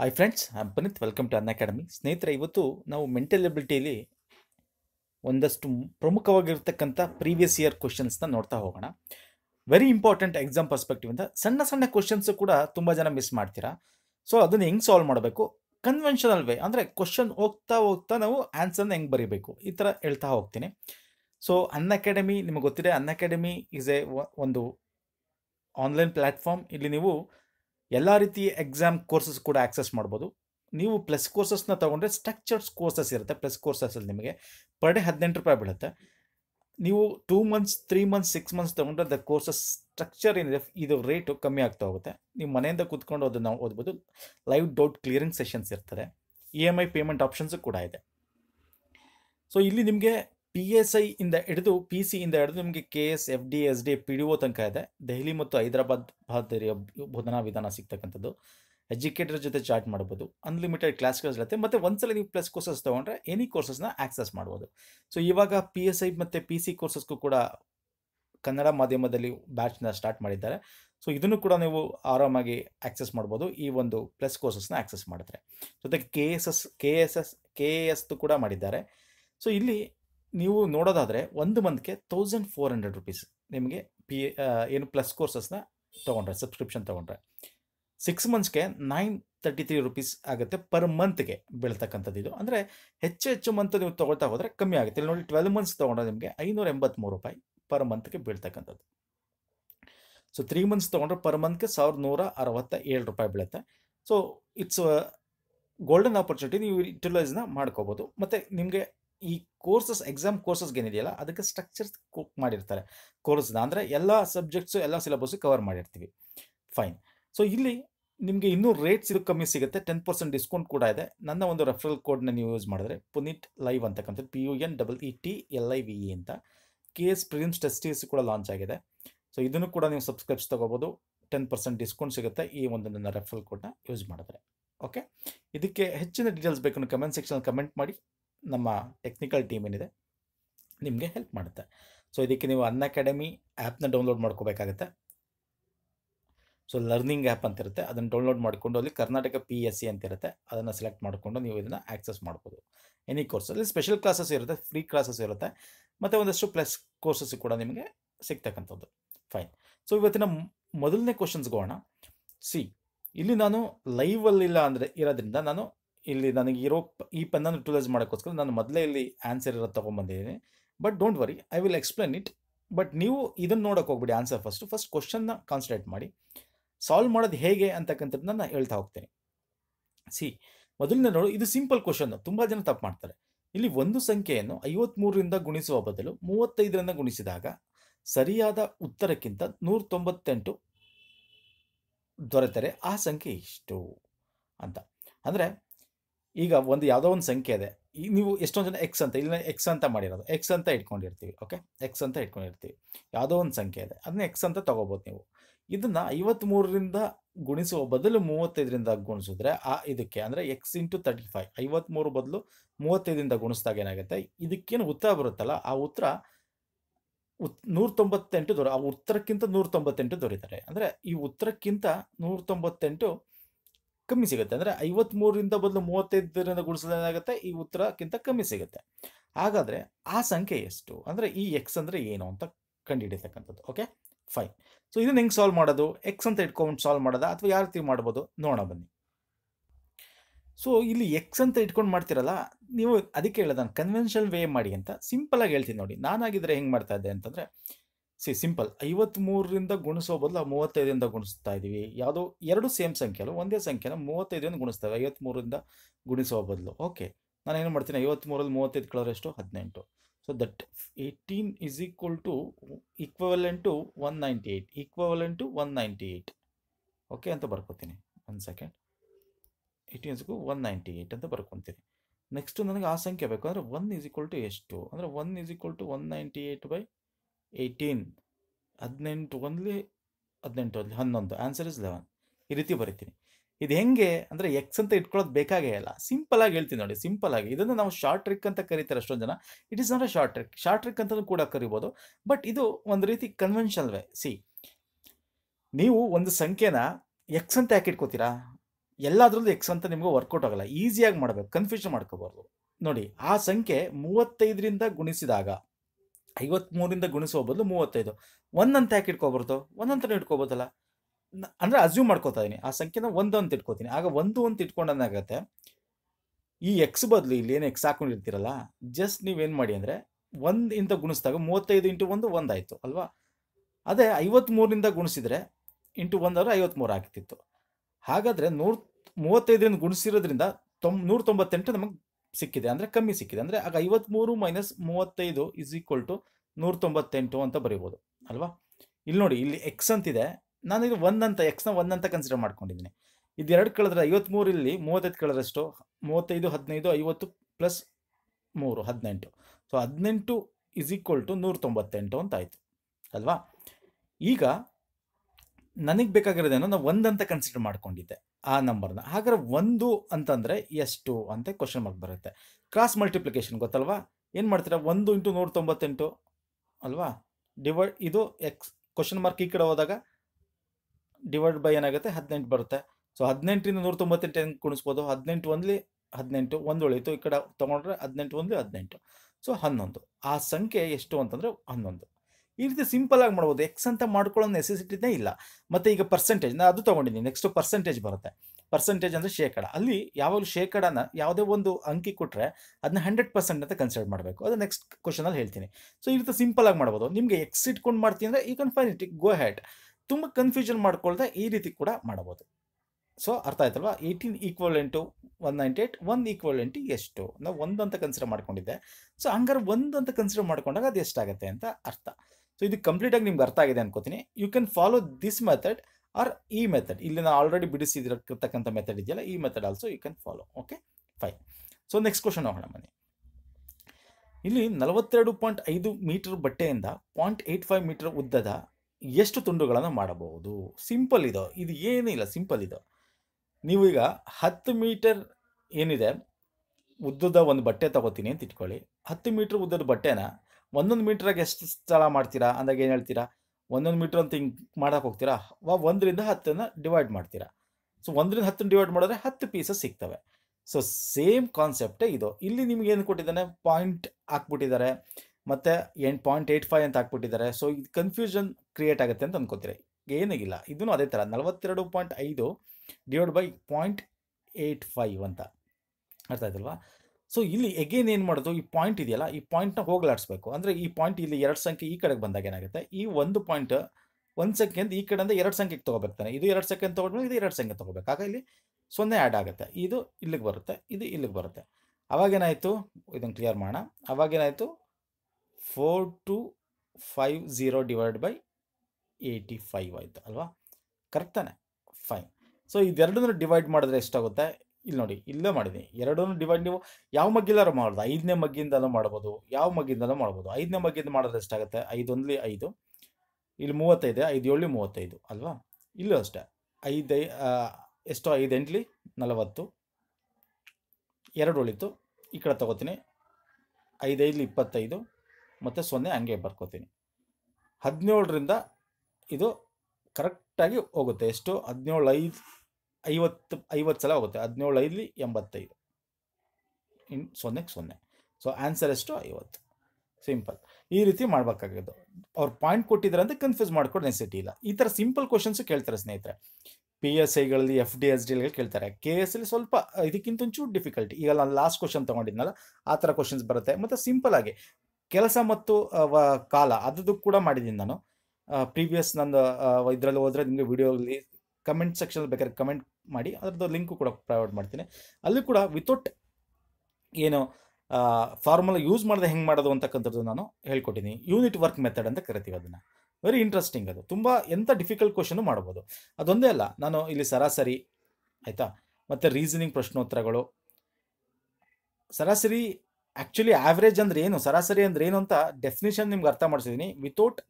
hi friends ನಾನು Puneet welcome to Unacademy ಸ್ನೇಹಿತರೆ ಇವತ್ತು ನಾವು ಮೆಂಟಲ್ ಎಬಿಲಿಟಿಯಲ್ಲಿ ಒಂದಷ್ಟು ಪ್ರಮುಖವಾಗಿರ್ತಕ್ಕಂಥ ಪ್ರೀವಿಯಸ್ ಇಯರ್ ಕ್ವಶನ್ಸ್ನ ನೋಡ್ತಾ ಹೋಗೋಣ ವೆರಿ ಇಂಪಾರ್ಟೆಂಟ್ ಎಕ್ಸಾಮ್ ಪರ್ಸ್ಪೆಕ್ಟಿವಿಂದ ಸಣ್ಣ ಸಣ್ಣ ಕ್ವಶನ್ಸು ಕೂಡ ತುಂಬ ಜನ ಮಿಸ್ ಮಾಡ್ತೀರಾ ಸೊ ಅದನ್ನು ಹೆಂಗೆ ಸಾಲ್ವ್ ಮಾಡಬೇಕು ಕನ್ವೆನ್ಷನಲ್ ವೇ ಅಂದರೆ ಕ್ವಶನ್ ಹೋಗ್ತಾ ಹೋಗ್ತಾ ನಾವು ಆನ್ಸರ್ನ ಹೆಂಗೆ ಬರೀಬೇಕು ಈ ಥರ ಹೇಳ್ತಾ ಹೋಗ್ತೀನಿ ಸೊ ಅನ್ ಅಕಾಡೆಮಿ ನಿಮಗೆ ಗೊತ್ತಿದೆ ಅನ್ ಅಕಾಡೆಮಿ ಈಸ್ ಎ ಒಂದು ಆನ್ಲೈನ್ ಪ್ಲ್ಯಾಟ್ಫಾರ್ಮ್ ಇಲ್ಲಿ ನೀವು ಎಲ್ಲ ರೀತಿಯ ಎಕ್ಸಾಮ್ ಕೋರ್ಸಸ್ ಕೂಡ ಆ್ಯಕ್ಸೆಸ್ ಮಾಡ್ಬೋದು ನೀವು ಪ್ಲಸ್ ಕೋರ್ಸಸ್ನ ತೊಗೊಂಡ್ರೆ ಸ್ಟ್ರಕ್ಚರ್ಸ್ ಕೋರ್ಸಸ್ ಇರುತ್ತೆ ಪ್ಲಸ್ ಕೋರ್ಸಸಲ್ಲಿ ನಿಮಗೆ ಪರ್ ಡೇ ಹದಿನೆಂಟು ರೂಪಾಯಿ ಬೀಳುತ್ತೆ ನೀವು two months three months six months ತೊಗೊಂಡ್ರೆ ದ ಕೋರ್ಸಸ್ ಸ್ಟ್ರಕ್ಚರ್ ಏನಿದೆ ಇದು ರೇಟು ಕಮ್ಮಿ ಆಗ್ತಾ ಹೋಗುತ್ತೆ ನೀವು ಮನೆಯಿಂದ ಕೂತ್ಕೊಂಡು ಅದನ್ನು ಓದ್ಬೋದು ಲೈವ್ ಡೌಟ್ ಕ್ಲಿಯರಿಂಗ್ ಸೆಷನ್ಸ್ ಇರ್ತದೆ E M I payment options ಕೂಡ ಇದೆ ಸೊ ಇಲ್ಲಿ ನಿಮಗೆ ಪಿ ಎಸ್ ಐ ಇಂದ ಹಿಡಿದು ಪಿ ಸಿ ಇಂದ ಹಿಡಿದು ನಿಮಗೆ K S F D S D P D O ತನಕ ಇದೆ ದೆಹಲಿ ಮತ್ತು ಹೈದರಾಬಾದ್ ಭಾರತೀಯ ಬೋಧನಾ ವಿಧಾನ ಸಿಗ್ತಕ್ಕಂಥದ್ದು ಎಜುಕೇಟರ್ ಜೊತೆ ಚಾಟ್ ಮಾಡ್ಬೋದು ಅನ್ಲಿಮಿಟೆಡ್ ಕ್ಲಾಸ್ ಇರುತ್ತೆ ಮತ್ತು ಒಂದ್ಸಲ ನೀವು ಪ್ಲಸ್ ಕೋರ್ಸಸ್ ತೊಗೊಂಡ್ರೆ ಎನಿ ಕೋರ್ಸಸ್ನ ಆಕ್ಸಸ್ ಮಾಡ್ಬೋದು ಸೊ ಇವಾಗ ಪಿ ಎಸ್ ಐ ಮತ್ತು ಪಿ ಸಿ ಕೋರ್ಸಸ್ಗೂ ಕೂಡ ಕನ್ನಡ ಮಾಧ್ಯಮದಲ್ಲಿ ಬ್ಯಾಚ್ನ ಸ್ಟಾರ್ಟ್ ಮಾಡಿದ್ದಾರೆ ಸೊ ಇದನ್ನು ಕೂಡ ನೀವು ಆರಾಮಾಗಿ ಆಕ್ಸೆಸ್ ಮಾಡ್ಬೋದು ಈ ಒಂದು ಪ್ಲಸ್ ಕೋರ್ಸಸ್ನ ಆಕ್ಸೆಸ್ ಮಾಡಿದ್ರೆ ಜೊತೆಗೆ K S S K S S K A ಎಸ್ದು ಕೂಡ ಮಾಡಿದ್ದಾರೆ ಸೊ ಇಲ್ಲಿ ನೀವು ನೋಡೋದಾದರೆ ಒಂದು ಮಂತ್ಗೆ ತೌಸಂಡ್ ಫೋರ್ ಹಂಡ್ರೆಡ್ ರುಪೀಸ್ ನಿಮಗೆ ಪಿ ಏನು ಪ್ಲಸ್ ಕೋರ್ಸಸ್ನ ತೊಗೊಂಡ್ರೆ ಸಬ್ಸ್ಕ್ರಿಪ್ಷನ್ ತೊಗೊಂಡ್ರೆ ಸಿಕ್ಸ್ ಮಂತ್ಸ್ಗೆ ನೈನ್ ತರ್ಟಿ ತ್ರೀ ರುಪೀಸ್ ಆಗುತ್ತೆ ಪರ್ ಮಂತ್ಗೆ ಬೀಳ್ತಕ್ಕಂಥದ್ದು ಇದು ಅಂದರೆ ಹೆಚ್ಚು ಹೆಚ್ಚು ಮಂತ್ ನೀವು ತೊಗೊಳ್ತಾ ಹೋದರೆ ಕಮ್ಮಿ ಆಗುತ್ತೆ ಇಲ್ಲಿ ನೋಡಿ ಟ್ವೆಲ್ ಮಂತ್ಸ್ ತೊಗೊಂಡ್ರೆ ನಿಮಗೆ ಐನೂರ ಎಂಬತ್ತ್ಮೂರು ರೂಪಾಯಿ ಪರ್ ಮಂತ್ಗೆ ಬೀಳ್ತಕ್ಕಂಥದ್ದು ಸೊ ತ್ರೀ ಮಂತ್ಸ್ ತೊಗೊಂಡ್ರೆ ಪರ್ ಮಂತ್ಗೆ ಸಾವಿರದ ನೂರ ಅರವತ್ತ ಏಳು ರೂಪಾಯಿ ಬೀಳುತ್ತೆ ಸೊ ಇಟ್ಸ್ ಗೋಲ್ಡನ್ ಆಪರ್ಚುನಿಟಿ ನೀವು ಯುಟಿಲೈಸ್ನ ಮಾಡ್ಕೋಬೋದು ಮತ್ತು ನಿಮಗೆ ಈ ಕೋರ್ಸಸ್ ಎಕ್ಸಾಮ್ ಏನಿದೆಯಲ್ಲ ಅದಕ್ಕೆ ಸ್ಟ್ರಕ್ಚರ್ಸ್ ಮಾಡಿರ್ತಾರೆ ಕೋರ್ಸ್ನ ಅಂದರೆ ಎಲ್ಲ ಸಬ್ಜೆಕ್ಟ್ಸು ಎಲ್ಲ ಸಿಲೆಬಸ್ಸು ಕವರ್ ಮಾಡಿರ್ತೀವಿ ಫೈನ್ ಸೊ ಇಲ್ಲಿ ನಿಮಗೆ ಇನ್ನೂ ರೇಟ್ಸ್ ಇದು ಕಮ್ಮಿ ಸಿಗುತ್ತೆ ಟೆನ್ ಪರ್ಸೆಂಟ್ ಡಿಸ್ಕೌಂಟ್ ಕೂಡ ಇದೆ ನನ್ನ ಒಂದು ರೆಫರಲ್ ಕೋಡ್ನ ನೀವು ಯೂಸ್ ಮಾಡಿದ್ರೆ ಪುನೀತ್ ಲೈವ್ ಅಂತಕ್ಕಂಥದ್ದು P U N double E T L I V E ಅಂತ ಕೆ ಎಸ್ ಪ್ರೀಮ್ಸ್ ಟೆಸ್ಟ್ ಕೂಡ ಲಾಂಚ್ ಆಗಿದೆ ಸೊ ಇದನ್ನು ಕೂಡ ನೀವು ಸಬ್ಸ್ಕ್ರಿಪ್ಸ್ ತೊಗೋಬೋದು ಟೆನ್ ಪರ್ಸೆಂಟ್ ಡಿಸ್ಕೌಂಟ್ ಸಿಗುತ್ತೆ ಈ ಒಂದು ನನ್ನ ರೆಫರಲ್ ಕೋಡ್ನ ಯೂಸ್ ಮಾಡಿದ್ರೆ ಓಕೆ ಇದಕ್ಕೆ ಹೆಚ್ಚಿನ ಡೀಟೇಲ್ಸ್ ಬೇಕು ಕಮೆಂಟ್ ಸೆಕ್ಷನ್ ಕಮೆಂಟ್ ಮಾಡಿ ನಮ್ಮ ಟೆಕ್ನಿಕಲ್ ಟೀಮ್ ಏನಿದೆ ನಿಮಗೆ ಹೆಲ್ಪ್ ಮಾಡುತ್ತೆ ಸೊ ಇದಕ್ಕೆ ನೀವು ಅನ್ ಅಕಾಡೆಮಿ ಆ್ಯಪ್ನ ಡೌನ್ಲೋಡ್ ಮಾಡ್ಕೋಬೇಕಾಗತ್ತೆ ಸೊ ಲರ್ನಿಂಗ್ ಆ್ಯಪ್ ಅಂತ ಇರುತ್ತೆ ಅದನ್ನು ಡೌನ್ಲೋಡ್ ಮಾಡಿಕೊಂಡು ಅಲ್ಲಿ ಕರ್ನಾಟಕ ಪಿ ಎಸ್ ಸಿ ಅಂತ ಇರುತ್ತೆ ಅದನ್ನು ಸೆಲೆಕ್ಟ್ ಮಾಡಿಕೊಂಡು ನೀವು ಇದನ್ನು ಆ್ಯಕ್ಸಸ್ ಮಾಡ್ಬೋದು ಎನಿ ಅಲ್ಲಿ ಸ್ಪೆಷಲ್ ಕ್ಲಾಸಸ್ ಇರುತ್ತೆ ಫ್ರೀ ಕ್ಲಾಸಸ್ ಇರುತ್ತೆ ಮತ್ತು ಒಂದಷ್ಟು ಪ್ಲಸ್ ಕೋರ್ಸಸ್ ಕೂಡ ನಿಮಗೆ ಸಿಗ್ತಕ್ಕಂಥದ್ದು ಫೈನ್ ಸೊ ಇವತ್ತಿನ ಮೊದಲನೇ ಕ್ವಶನ್ಸ್ಗೆ ಸಿ ಇಲ್ಲಿ ನಾನು ಲೈವಲ್ಲಿಲ್ಲ ಅಂದರೆ ಇರೋದ್ರಿಂದ ನಾನು ಇಲ್ಲಿ ನನಗೆ ಇರೋ ಈ ಪೆನ್ನನ್ನು ಯುಟಿಲೈಸ್ ಮಾಡೋಕ್ಕೋಸ್ಕರ ನಾನು ಮೊದಲೇ ಇಲ್ಲಿ ಆನ್ಸರ್ ಇರೋದು ತೊಗೊಂಬಂದಿದ್ದೀನಿ but don't worry I will explain it but ನೀವು ಇದನ್ನು ನೋಡೋಕೆ ಹೋಗ್ಬಿಡಿ ಆನ್ಸರ್ ಫಸ್ಟು ಫಸ್ಟ್ ಕ್ವಶನ್ನ ಕಾನ್ಸಂಟ್ರೇಟ್ ಮಾಡಿ ಸಾಲ್ವ್ ಮಾಡೋದು ಹೇಗೆ ಅಂತಕ್ಕಂಥದ್ದನ್ನ ನಾನು ಹೇಳ್ತಾ ಹೋಗ್ತೀನಿ ಸಿ ಮೊದಲನೇ ನೋಡು ಇದು ಸಿಂಪಲ್ ಕ್ವಶನ್ ತುಂಬ ಜನ ತಪ್ಪು ಮಾಡ್ತಾರೆ ಇಲ್ಲಿ ಒಂದು ಸಂಖ್ಯೆಯನ್ನು ಐವತ್ತ್ಮೂರರಿಂದ ಗುಣಿಸುವ ಬದಲು ಮೂವತ್ತೈದರಿಂದ ಗುಣಿಸಿದಾಗ ಸರಿಯಾದ ಉತ್ತರಕ್ಕಿಂತ ನೂರ ತೊಂಬತ್ತೆಂಟು ದೊರೆತರೆ ಆ ಸಂಖ್ಯೆ ಇಷ್ಟು ಅಂತ ಅಂದರೆ ಈಗ ಒಂದು ಯಾವುದೋ ಒಂದು ಸಂಖ್ಯೆ ಇದೆ ನೀವು ಎಷ್ಟೊಂದು ಜನ ಎಕ್ಸ್ ಅಂತ ಇಲ್ಲ ಎಕ್ಸ್ ಅಂತ ಮಾಡಿರೋದು ಎಕ್ಸ್ ಅಂತ ಇಟ್ಕೊಂಡಿರ್ತೀವಿ ಓಕೆ ಎಕ್ಸ್ ಅಂತ ಇಟ್ಕೊಂಡಿರ್ತೀವಿ ಯಾವುದೋ ಒಂದು ಸಂಖ್ಯೆ ಇದೆ ಅದನ್ನ ಎಕ್ಸ್ ಅಂತ ತೊಗೋಬೋದು ನೀವು ಇದನ್ನು ಐವತ್ತ್ಮೂರರಿಂದ ಗುಣಿಸುವ ಬದಲು ಮೂವತ್ತೈದರಿಂದ ಗುಣಿಸಿದ್ರೆ ಆ ಇದಕ್ಕೆ ಅಂದರೆ ಎಕ್ಸ್ ಇಂಟು ತರ್ಟಿ ಫೈವ್ ಐವತ್ತ್ಮೂರು ಬದಲು ಮೂವತ್ತೈದರಿಂದ ಗುಣಿಸಿದಾಗ ಏನಾಗುತ್ತೆ ಇದಕ್ಕೇನು ಉತ್ತರ ಬರುತ್ತಲ್ಲ ಆ ಉತ್ತರ ಉತ್ ನೂರ ತೊಂಬತ್ತೆಂಟು ದೊರೆ ಆ ಉತ್ತರಕ್ಕಿಂತ ನೂರ ತೊಂಬತ್ತೆಂಟು ದೊರೀತಾರೆ ಅಂದರೆ ಈ ಉತ್ತರಕ್ಕಿಂತ ನೂರ ತೊಂಬತ್ತೆಂಟು ಕಮ್ಮಿ ಸಿಗುತ್ತೆ ಅಂದರೆ ಐವತ್ತ್ಮೂರರಿಂದ ಬದಲು ಮೂವತ್ತೈದರಿಂದ ಗುಡಿಸಿದ್ರೆ ಏನಾಗುತ್ತೆ ಈ ಉತ್ತರಕ್ಕಿಂತ ಕಮ್ಮಿ ಸಿಗುತ್ತೆ ಹಾಗಾದರೆ ಆ ಸಂಖ್ಯೆ ಎಷ್ಟು ಅಂದರೆ ಈ ಎಕ್ಸ್ ಅಂದರೆ ಏನು ಅಂತ ಕಂಡುಹಿಡಿತಕ್ಕಂಥದ್ದು ಓಕೆ ಫೈನ್ ಸೊ ಇದನ್ನ ಹೆಂಗೆ ಸಾಲ್ವ್ ಮಾಡೋದು ಎಕ್ಸ್ ಅಂತ ಇಟ್ಕೊಂಡು ಸಾಲ್ವ್ ಮಾಡೋದಾ ಅಥವಾ ಯಾವ ರೀತಿ ಮಾಡ್ಬೋದು ನೋಡೋಣ ಬನ್ನಿ ಸೊ ಇಲ್ಲಿ ಎಕ್ಸ್ ಅಂತ ಇಟ್ಕೊಂಡು ಮಾಡ್ತಿರಲ್ಲ ನೀವು ಅದಕ್ಕೆ ಹೇಳೋದು ನಾನು ಕನ್ವೆನ್ಷನಲ್ ವೇ ಮಾಡಿ ಅಂತ ಸಿಂಪಲ್ ಆಗಿ ಹೇಳ್ತೀನಿ ನೋಡಿ ನಾನಾಗಿದ್ದರೆ ಹೆಂಗೆ ಮಾಡ್ತಾ ಇದ್ದೆ ಅಂತಂದರೆ ಸಿ ಸಿಂಪಲ್ ಐವತ್ತ್ಮೂರರಿಂದ ಗುಣಿಸೋ ಬದಲು ಮೂವತ್ತೈದರಿಂದ ಗುಣಿಸ್ತಾ ಇದ್ದೀವಿ ಯಾವುದೋ ಎರಡು ಸೇಮ್ ಸಂಖ್ಯೆ ಅಲ್ಲ ಒಂದೇ ಸಂಖ್ಯೆನ ಮೂವತ್ತೈದರಿಂದ ಗುಣಿಸ್ತೇವೆ ಐವತ್ತ್ಮೂರರಿಂದ ಗುಣಿಸುವ ಬದಲು ಓಕೆ ನಾನು ಏನು ಮಾಡ್ತೀನಿ ಐವತ್ತ್ಮೂರಲ್ಲಿ ಮೂವತ್ತೈದು ಕಳೆದ್ರೆ ಎಷ್ಟು ಹದಿನೆಂಟು so that eighteen is equal to equivalent to one ninety eight equivalent to one ninety eight okay ಅಂತ ಬರ್ಕೊತೀನಿ ಒನ್ ಸೆಕೆಂಡ್ ಏಯ್ಟೀನ್ ಇಸ್ಗೂ ಒನ್ ನೈಂಟಿ ಏಯ್ಟ್ ಅಂತ ಬರ್ಕೊತೀನಿ ನೆಕ್ಸ್ಟು ನನಗೆ ಆ ಸಂಖ್ಯೆ ಬೇಕು ಅಂದರೆ ಒನ್ ಈಸ್ ಈಕ್ವಲ್ ಟು ಎಷ್ಟು ಅಂದರೆ one is equal to one ninety eight by eighteen ಹದಿನೆಂಟು ಒಂದ್ಲಿ ಹದಿನೆಂಟು ಒಂದ್ಲಿ ಹನ್ನೊಂದು ಆನ್ಸರ್ ಇಸ್ ಲೆವೆನ್ ಈ ರೀತಿ ಬರಿತೀನಿ ಇದು ಹೆಂಗೆ ಅಂದರೆ ಎಕ್ಸ್ ಅಂತ ಇಟ್ಕೊಳ್ಳೋದು ಬೇಕಾಗೇ ಇಲ್ಲ ಸಿಂಪಲಾಗಿ ಹೇಳ್ತೀನಿ ನೋಡಿ ಆಗಿ ಇದನ್ನು ನಾವು ಶಾರ್ಟ್ ಟ್ರಿಕ್ ಅಂತ ಕರೀತಾರೆ ಅಷ್ಟೊಂದು ಜನ it is not a short trick short trick ಅಂತಲೂ ಕೂಡ ಕರಿಬೋದು ಬಟ್ ಇದು ಒಂದು ರೀತಿ ಕನ್ವೆನ್ಷನಲ್ ವೇ ಸಿ ನೀವು ಒಂದು ಸಂಖ್ಯೆನ ಎಕ್ಸ್ ಅಂತ ಯಾಕೆ ಇಟ್ಕೋತೀರಾ ಎಲ್ಲದರಲ್ಲೂ ಎಕ್ಸ್ ಅಂತ ನಿಮ್ಗೆ ವರ್ಕೌಟ್ ಆಗಲ್ಲ ಈಸಿಯಾಗಿ ಮಾಡಬೇಕು ಕನ್ಫ್ಯೂಷನ್ ಮಾಡ್ಕೋಬಾರ್ದು ನೋಡಿ ಆ ಸಂಖ್ಯೆ ಮೂವತ್ತೈದರಿಂದ ಗುಣಿಸಿದಾಗ ಐವತ್ಮೂರಿಂದ ಗುಣಿಸುವ ಬದಲು ಮೂವತ್ತೈದು ಒಂದಂತ ಯಾಕೆ ಇಟ್ಕೊಬಾರ್ದು ಒಂದಂತ ಇಟ್ಕೋಬೋದಲ್ಲ ಅಂದರೆ ಅಸ್ಯೂಮ್ ಮಾಡ್ಕೋತಾ ಇದೀನಿ ಆ ಸಂಖ್ಯೆನ ಒಂದು ಅಂತ ಇಟ್ಕೋತೀನಿ ಆಗ ಒಂದು ಅಂತ ಇಟ್ಕೊಂಡಾಗತ್ತೆ ಈ ಎಕ್ಸ್ ಬದಲು ಇಲ್ಲಿ ಏನು ಎಕ್ಸ್ ಹಾಕೊಂಡಿರ್ತೀರಲ್ಲ ಜಸ್ಟ್ ನೀವೇನು ಮಾಡಿ ಅಂದರೆ ಒಂದು ಇಂತ ಗುಣಿಸಿದಾಗ ಮೂವತ್ತೈದು ಇಂಟು ಒಂದು ಒಂದಾಯಿತು ಅಲ್ವಾ ಅದೇ ಐವತ್ತ್ಮೂರಿಂದ ಗುಣಿಸಿದರೆ ಇಂಟು ಒಂದಾದ್ರೆ ಐವತ್ತ್ಮೂರು ಆಗ್ತಿತ್ತು ಹಾಗಾದರೆ ನೂರು ಮೂವತ್ತೈದರಿಂದ ಗುಣಿಸಿರೋದ್ರಿಂದ ತೊಂಬ ನೂರ ತೊಂಬತ್ತೆಂಟು ನಮಗೆ ಸಿಕ್ಕಿದೆ ಅಂದರೆ ಕಮ್ಮಿ ಸಿಕ್ಕಿದೆ ಅಂದರೆ ಆಗ ಐವತ್ತ್ಮೂರು ಮೈನಸ್ ಮೂವತ್ತೈದು ಇಸ್ ಈಕ್ವಲ್ ಟು ನೂರ ತೊಂಬತ್ತೆಂಟು ಅಂತ ಬರೀಬೋದು ಅಲ್ವಾ ಇಲ್ಲಿ ನೋಡಿ ಇಲ್ಲಿ ಎಕ್ಸ್ ಅಂತಿದೆ ನಾನು ಇಲ್ಲಿ ಒಂದಂತ ಎಕ್ಸ್ನ ಒಂದಂತ ಕನ್ಸಿಡರ್ ಮಾಡ್ಕೊಂಡಿದ್ದೀನಿ ಇದೆರಡು ಕಳೆದ್ರೆ ಐವತ್ತ್ಮೂರಲ್ಲಿ ಮೂವತ್ತೈದು ಕಳೆದ್ರಷ್ಟು ಮೂವತ್ತೈದು ಹದಿನೈದು ಐವತ್ತು ಪ್ಲಸ್ ಮೂರು ಹದಿನೆಂಟು ಸೊ ಹದಿನೆಂಟು ಇಸ್ ಈಕ್ವಲ್ ಟು ನೂರ ತೊಂಬತ್ತೆಂಟು ಅಂತ ಆಯಿತು ಅಲ್ವಾ ಈಗ ನನಗೆ ಬೇಕಾಗಿರೋದೇನೋ ನಾವು ಒಂದಂತ ಕನ್ಸಿಡರ್ ಮಾಡ್ಕೊಂಡಿದ್ದೆ ಆ ನಂಬರ್ನ ಹಾಗಾದ್ರೆ ಒಂದು ಅಂತಂದರೆ ಎಷ್ಟು ಅಂತ ಕ್ವಶನ್ ಮಾರ್ಕ್ ಬರುತ್ತೆ ಕ್ರಾಸ್ ಮಲ್ಟಿಪ್ಲಿಕೇಶನ್ ಗೊತ್ತಲ್ವಾ ಏನು ಮಾಡ್ತೀರಾ ಒಂದು ಇಂಟು ನೂರ ತೊಂಬತ್ತೆಂಟು ಅಲ್ವಾ ಡಿವೈಡ್ ಇದು ಎಕ್ಸ್ ಕ್ವಶನ್ ಮಾರ್ಕ್ ಈ ಕಡೆ ಹೋದಾಗ ಡಿವೈಡ್ ಬೈ ಏನಾಗುತ್ತೆ ಹದಿನೆಂಟು ಬರುತ್ತೆ ಸೊ ಹದಿನೆಂಟರಿಂದ ನೂರ ತೊಂಬತ್ತೆಂಟು ಹೆಂಗೆ ಕುಣಿಸ್ಬೋದು ಹದಿನೆಂಟು ಒಂದ್ಲಿ ಹದಿನೆಂಟು ಒಂದು ಉಳಿಯಿತು ಈ ಕಡೆ ತೊಗೊಂಡ್ರೆ ಹದಿನೆಂಟು ಒಂದ್ಲಿ ಹದಿನೆಂಟು ಸೊ ಹನ್ನೊಂದು ಆ ಸಂಖ್ಯೆ ಎಷ್ಟು ಅಂತಂದರೆ ಹನ್ನೊಂದು ಈ ರೀತಿ ಸಿಂಪಲ್ ಆಗಿ ಮಾಡ್ಬೋದು ಎಕ್ಸ್ ಅಂತ ಮಾಡ್ಕೊಳ್ಳೋ ನೆಸೆಸಿಟಿನೇ ಇಲ್ಲ ಮತ್ತೆ ಈಗ ಪರ್ಸೆಂಟೇಜ್ ನಾನು ಅದು ತೊಗೊಂಡಿದ್ದೀನಿ ನೆಕ್ಸ್ಟ್ ಪರ್ಸೆಂಟೇಜ್ ಬರುತ್ತೆ ಪರ್ಸೆಂಟೇಜ್ ಅಂದರೆ ಶೇಕಡ ಅಲ್ಲಿ ಯಾವಾಗಲೂ ಶೇಕಡನ ಯಾವುದೇ ಒಂದು ಅಂಕಿ ಕೊಟ್ಟರೆ ಅದನ್ನ ಹಂಡ್ರೆಡ್ ಪರ್ಸೆಂಟ್ ಅಂತ ಕನ್ಸಿಡರ್ ಮಾಡಬೇಕು ಅದು ನೆಕ್ಸ್ಟ್ ಕ್ವಶನಲ್ಲಿ ಹೇಳ್ತೀನಿ ಸೊ ಈ ರೀತಿ ಸಿಂಪಲ್ ಆಗಿ ಮಾಡ್ಬೋದು ನಿಮಗೆ ಎಕ್ಸ್ ಇಟ್ಕೊಂಡು ಮಾಡ್ತೀನಿ ಅಂದರೆ ಈ ಕನ್ ಫೈನ್ ಗೋ ಹ್ಯಾಟ್ ತುಂಬ ಕನ್ಫ್ಯೂಷನ್ ಮಾಡ್ಕೊಳ್ದೆ ಈ ರೀತಿ ಕೂಡ ಮಾಡ್ಬೋದು ಸೊ ಅರ್ಥ ಆಯ್ತಲ್ವಾ ಏಯ್ಟೀನ್ ಈಕ್ವಲ್ ಎಂಟು one ninety eight one equal ಎಂಟು ಎಷ್ಟು ನಾವು ಒಂದು ಅಂತ ಕನ್ಸಿಡರ್ ಮಾಡ್ಕೊಂಡಿದ್ದೆ ಸೊ ಹಂಗಾರೆ ಒಂದು ಅಂತ ಕನ್ಸಿಡರ್ ಮಾಡ್ಕೊಂಡಾಗ ಅದು ಎಷ್ಟಾಗುತ್ತೆ ಅಂತ ಅರ್ಥ ಸೊ ಇದು ಆಗಿ ನಿಮ್ಗೆ ಅರ್ಥ ಆಗಿದೆ ಅನ್ಕೋತೀನಿ you can follow this method or ಈ ಮೆಥಡ್ ಇಲ್ಲಿ ನಾನು ಆಲ್ರೆಡಿ ಬಿಡಿಸಿದಿರತಕ್ಕಂಥ ಮೆಥಡ್ ಇದೆಯಲ್ಲ ಈ method also you can follow okay fine so next question ಹೋಗೋಣ ಮನೆ ಇಲ್ಲಿ ನಲವತ್ತೆರಡು ಪಾಯಿಂಟ್ ಐದು ಮೀಟರ್ ಬಟ್ಟೆಯಿಂದ ಪಾಯಿಂಟ್ ಏಯ್ಟ್ ಫೈವ್ ಮೀಟರ್ ಉದ್ದದ ಎಷ್ಟು ತುಂಡುಗಳನ್ನು ಮಾಡಬಹುದು ಸಿಂಪಲ್ ಇದು ಇದು ಇಲ್ಲ ಸಿಂಪಲ್ ಇದು ನೀವು ಈಗ ಹತ್ತು ಮೀಟರ್ ಏನಿದೆ ಉದ್ದದ ಒಂದು ಬಟ್ಟೆ ತಗೋತೀನಿ ಅಂತ ಇಟ್ಕೊಳ್ಳಿ ಹತ್ತು ಮೀಟರ್ ಉದ್ದದ ಬಟ್ಟೆನ ಒಂದೊಂದು ಮೀಟ್ರಾಗ ಎಷ್ಟು ಸ್ಥಳ ಮಾಡ್ತೀರಾ ಅಂದಾಗ ಏನು ಹೇಳ್ತೀರಾ ಒಂದೊಂದು ಮೀಟ್ರ್ ಅಂತ ಹಿಂಗೆ ಮಾಡೋಕೆ ಹೋಗ್ತೀರಾ ವ ಒಂದರಿಂದ ಹತ್ತನ್ನು ಡಿವೈಡ್ ಮಾಡ್ತೀರಾ ಸೊ ಒಂದರಿಂದ ಹತ್ತನ್ನು ಡಿವೈಡ್ ಮಾಡಿದ್ರೆ ಹತ್ತು ಪೀಸಸ್ ಸಿಗ್ತವೆ ಸೊ ಸೇಮ್ ಕಾನ್ಸೆಪ್ಟೇ ಇದು ಇಲ್ಲಿ ನಿಮ್ಗೆ ಏನು ಕೊಟ್ಟಿದ್ದಾನೆ ಪಾಯಿಂಟ್ ಹಾಕ್ಬಿಟ್ಟಿದ್ದಾರೆ ಮತ್ತು ಎಂಟು ಪಾಯಿಂಟ್ ಏಯ್ಟ್ ಫೈವ್ ಅಂತ ಹಾಕ್ಬಿಟ್ಟಿದ್ದಾರೆ ಸೊ ಇದು ಕನ್ಫ್ಯೂಷನ್ ಕ್ರಿಯೇಟ್ ಆಗುತ್ತೆ ಅಂತ ಅಂದ್ಕೋತೀರಿ ಏನಾಗಿಲ್ಲ ಇದೂ ಅದೇ ಥರ ನಲವತ್ತೆರಡು ಪಾಯಿಂಟ್ ಐದು divide by point eight five ಅಂತ ಅರ್ಥ ಆಯ್ತಲ್ವಾ ಸೊ ಇಲ್ಲಿ ಎಗೇನ್ ಏನು ಮಾಡೋದು ಈ ಪಾಯಿಂಟ್ ಇದೆಯಲ್ಲ ಈ ಪಾಯಿಂಟ್ನ ಹೋಗ್ಲಾಡಿಸ್ಬೇಕು ಅಂದರೆ ಈ ಪಾಯಿಂಟ್ ಇಲ್ಲಿ ಎರಡು ಸಂಖ್ಯೆ ಈ ಕಡೆಗೆ ಬಂದಾಗ ಏನಾಗುತ್ತೆ ಈ ಒಂದು ಪಾಯಿಂಟ್ ಒಂದು ಸೆಕೆಂಡ್ ಈ ಕಡೆಯಿಂದ ಎರಡು ಸಂಖ್ಯೆಗೆ ತೊಗೋಬೇಕಾನೆ ಇದು ಎರಡು ಸಂಖ್ಯೆ ತೊಗೊಂಡ್ಬೇಕು ಇದು ಎರಡು ಸಂಖ್ಯೆ ಆಗ ಇಲ್ಲಿ ಸೊನ್ನೆ ಆ್ಯಡ್ ಆಗುತ್ತೆ ಇದು ಇಲ್ಲಿಗೆ ಬರುತ್ತೆ ಇದು ಇಲ್ಲಿಗೆ ಬರುತ್ತೆ ಅವಾಗೇನಾಯಿತು ಇದನ್ನು ಕ್ಲಿಯರ್ ಮಾಡೋಣ ಅವಾಗೇನಾಯಿತು four two five zero divide by eighty five ಆಯಿತು ಅಲ್ವಾ ಕರೆಕ್ಟ್ ತಾನೆ ಫೈನ್ ಸೊ ಇದೆರಡನ್ನೂ ಡಿವೈಡ್ ಮಾಡಿದ್ರೆ ಎಷ್ಟಾಗುತ್ತೆ ಇಲ್ಲಿ ನೋಡಿ ಇಲ್ಲೇ ಮಾಡಿದ್ದೀನಿ ಎರಡೂ ಡಿವೈಡ್ ನೀವು ಯಾವ ಮಗ್ಗಿಲ್ಲಾರು ಮಾಡೋದು ಐದನೇ ಮಗ್ಗಿಂದಲೂ ಮಾಡ್ಬೋದು ಯಾವ ಮಗ್ಗಿಂದಲೂ ಮಾಡ್ಬೋದು ಐದನೇ ಮಗ್ಗಿಂದ ಮಾಡೋದು ಎಷ್ಟಾಗುತ್ತೆ ಐದೊಂದ್ಲಿ ಐದು ಇಲ್ಲಿ ಮೂವತ್ತೈದು ಐದು ಏಳು ಮೂವತ್ತೈದು ಅಲ್ವಾ ಇಲ್ಲೂ ಅಷ್ಟೇ ಐದು ಎಷ್ಟು ಐದು ಎಂಟ್ಲಿ ನಲವತ್ತು ಎರಡು ಉಳಿತು ಈ ಕಡೆ ತೊಗೋತೀನಿ ಐದೈದು ಇಪ್ಪತ್ತೈದು ಮತ್ತು ಸೊನ್ನೆ ಹಂಗೆ ಬರ್ಕೋತೀನಿ ಹದಿನೇಳರಿಂದ ಇದು ಕರೆಕ್ಟಾಗಿ ಹೋಗುತ್ತೆ ಎಷ್ಟು ಹದಿನೇಳು ಐದು ಐವತ್ತು ಐವತ್ತು ಸಲ ಹೋಗುತ್ತೆ ಹದಿನೇಳು ಐದು ಎಂಬತ್ತೈದು ಇನ್ ಸೊನ್ನೆಗೆ ಸೊನ್ನೆ ಸೊ ಆನ್ಸರ್ ಎಷ್ಟು ಐವತ್ತು ಸಿಂಪಲ್ ಈ ರೀತಿ ಮಾಡಬೇಕಾಗಿದ್ದು ಅವ್ರು ಪಾಯಿಂಟ್ ಕೊಟ್ಟಿದ್ದಾರೆ ಅಂತ ಕನ್ಫ್ಯೂಸ್ ಮಾಡ್ಕೊಂಡು ನೆಸಿಟಿ ಇಲ್ಲ ಈ ಥರ ಸಿಂಪಲ್ ಕ್ವಶನ್ಸು ಕೇಳ್ತಾರೆ ಸ್ನೇಹಿತರೆ ಪಿ ಎಸ್ ಐಗಳಲ್ಲಿ ಎಫ್ ಡಿ ಎಸ್ ಡಿಗಳಿಗೆ ಕೇಳ್ತಾರೆ ಕೆ ಎಸ್ ಅಲ್ಲಿ ಸ್ವಲ್ಪ ಇದಕ್ಕಿಂತ ಒಂಚೂರು ಡಿಫಿಕಲ್ಟಿ ಈಗ ನಾನು ಲಾಸ್ಟ್ ಕ್ವಶನ್ ತೊಗೊಂಡಿದ್ನಲ್ಲ ಆ ಥರ ಕ್ವಶನ್ಸ್ ಬರುತ್ತೆ ಮತ್ತು ಸಿಂಪಲ್ ಆಗಿ ಕೆಲಸ ಮತ್ತು ಕಾಲ ಅದದ್ದು ಕೂಡ ಮಾಡಿದ್ದೀನಿ ನಾನು ಪ್ರೀವಿಯಸ್ ನಂದು ಇದರಲ್ಲಿ ಹೋದರೆ ನಿಮಗೆ ವೀಡಿಯೋಲಿ ಕಮೆಂಟ್ ಸೆಕ್ಷನ್ ಬೇಕಾದ್ರೆ ಕಮೆಂಟ್ ಮಾಡಿ ಅದರದ್ದು ಲಿಂಕು ಕೂಡ ಪ್ರೊವೈಡ್ ಮಾಡ್ತೀನಿ ಅಲ್ಲಿ ಕೂಡ ವಿತೌಟ್ ಏನು ಫಾರ್ಮುಲಾ ಯೂಸ್ ಮಾಡಿದೆ ಹೆಂಗೆ ಮಾಡೋದು ಅಂತಕ್ಕಂಥದ್ದು ನಾನು ಹೇಳ್ಕೊಟ್ಟಿದ್ದೀನಿ ಯೂನಿಟ್ ವರ್ಕ್ ಮೆಥಡ್ ಅಂತ ಕರಿತೀವಿ ಅದನ್ನು ವೆರಿ ಇಂಟ್ರೆಸ್ಟಿಂಗ್ ಅದು ತುಂಬ ಎಂಥ ಡಿಫಿಕಲ್ಟ್ ಕ್ವಶನು ಮಾಡ್ಬೋದು ಅದೊಂದೇ ಅಲ್ಲ ನಾನು ಇಲ್ಲಿ ಸರಾಸರಿ ಆಯಿತಾ ಮತ್ತು ರೀಸನಿಂಗ್ ಪ್ರಶ್ನೋತ್ತರಗಳು ಸರಾಸರಿ ಆ್ಯಕ್ಚುಲಿ ಆ್ಯಾವ್ರೇಜ್ ಅಂದ್ರೆ ಏನು ಸರಾಸರಿ ಅಂದ್ರೆ ಏನು ಅಂತ ಡೆಫಿನೇಷನ್ ನಿಮ್ಗೆ ಅರ್ಥ ಮಾಡಿಸಿದ್ದೀನಿ without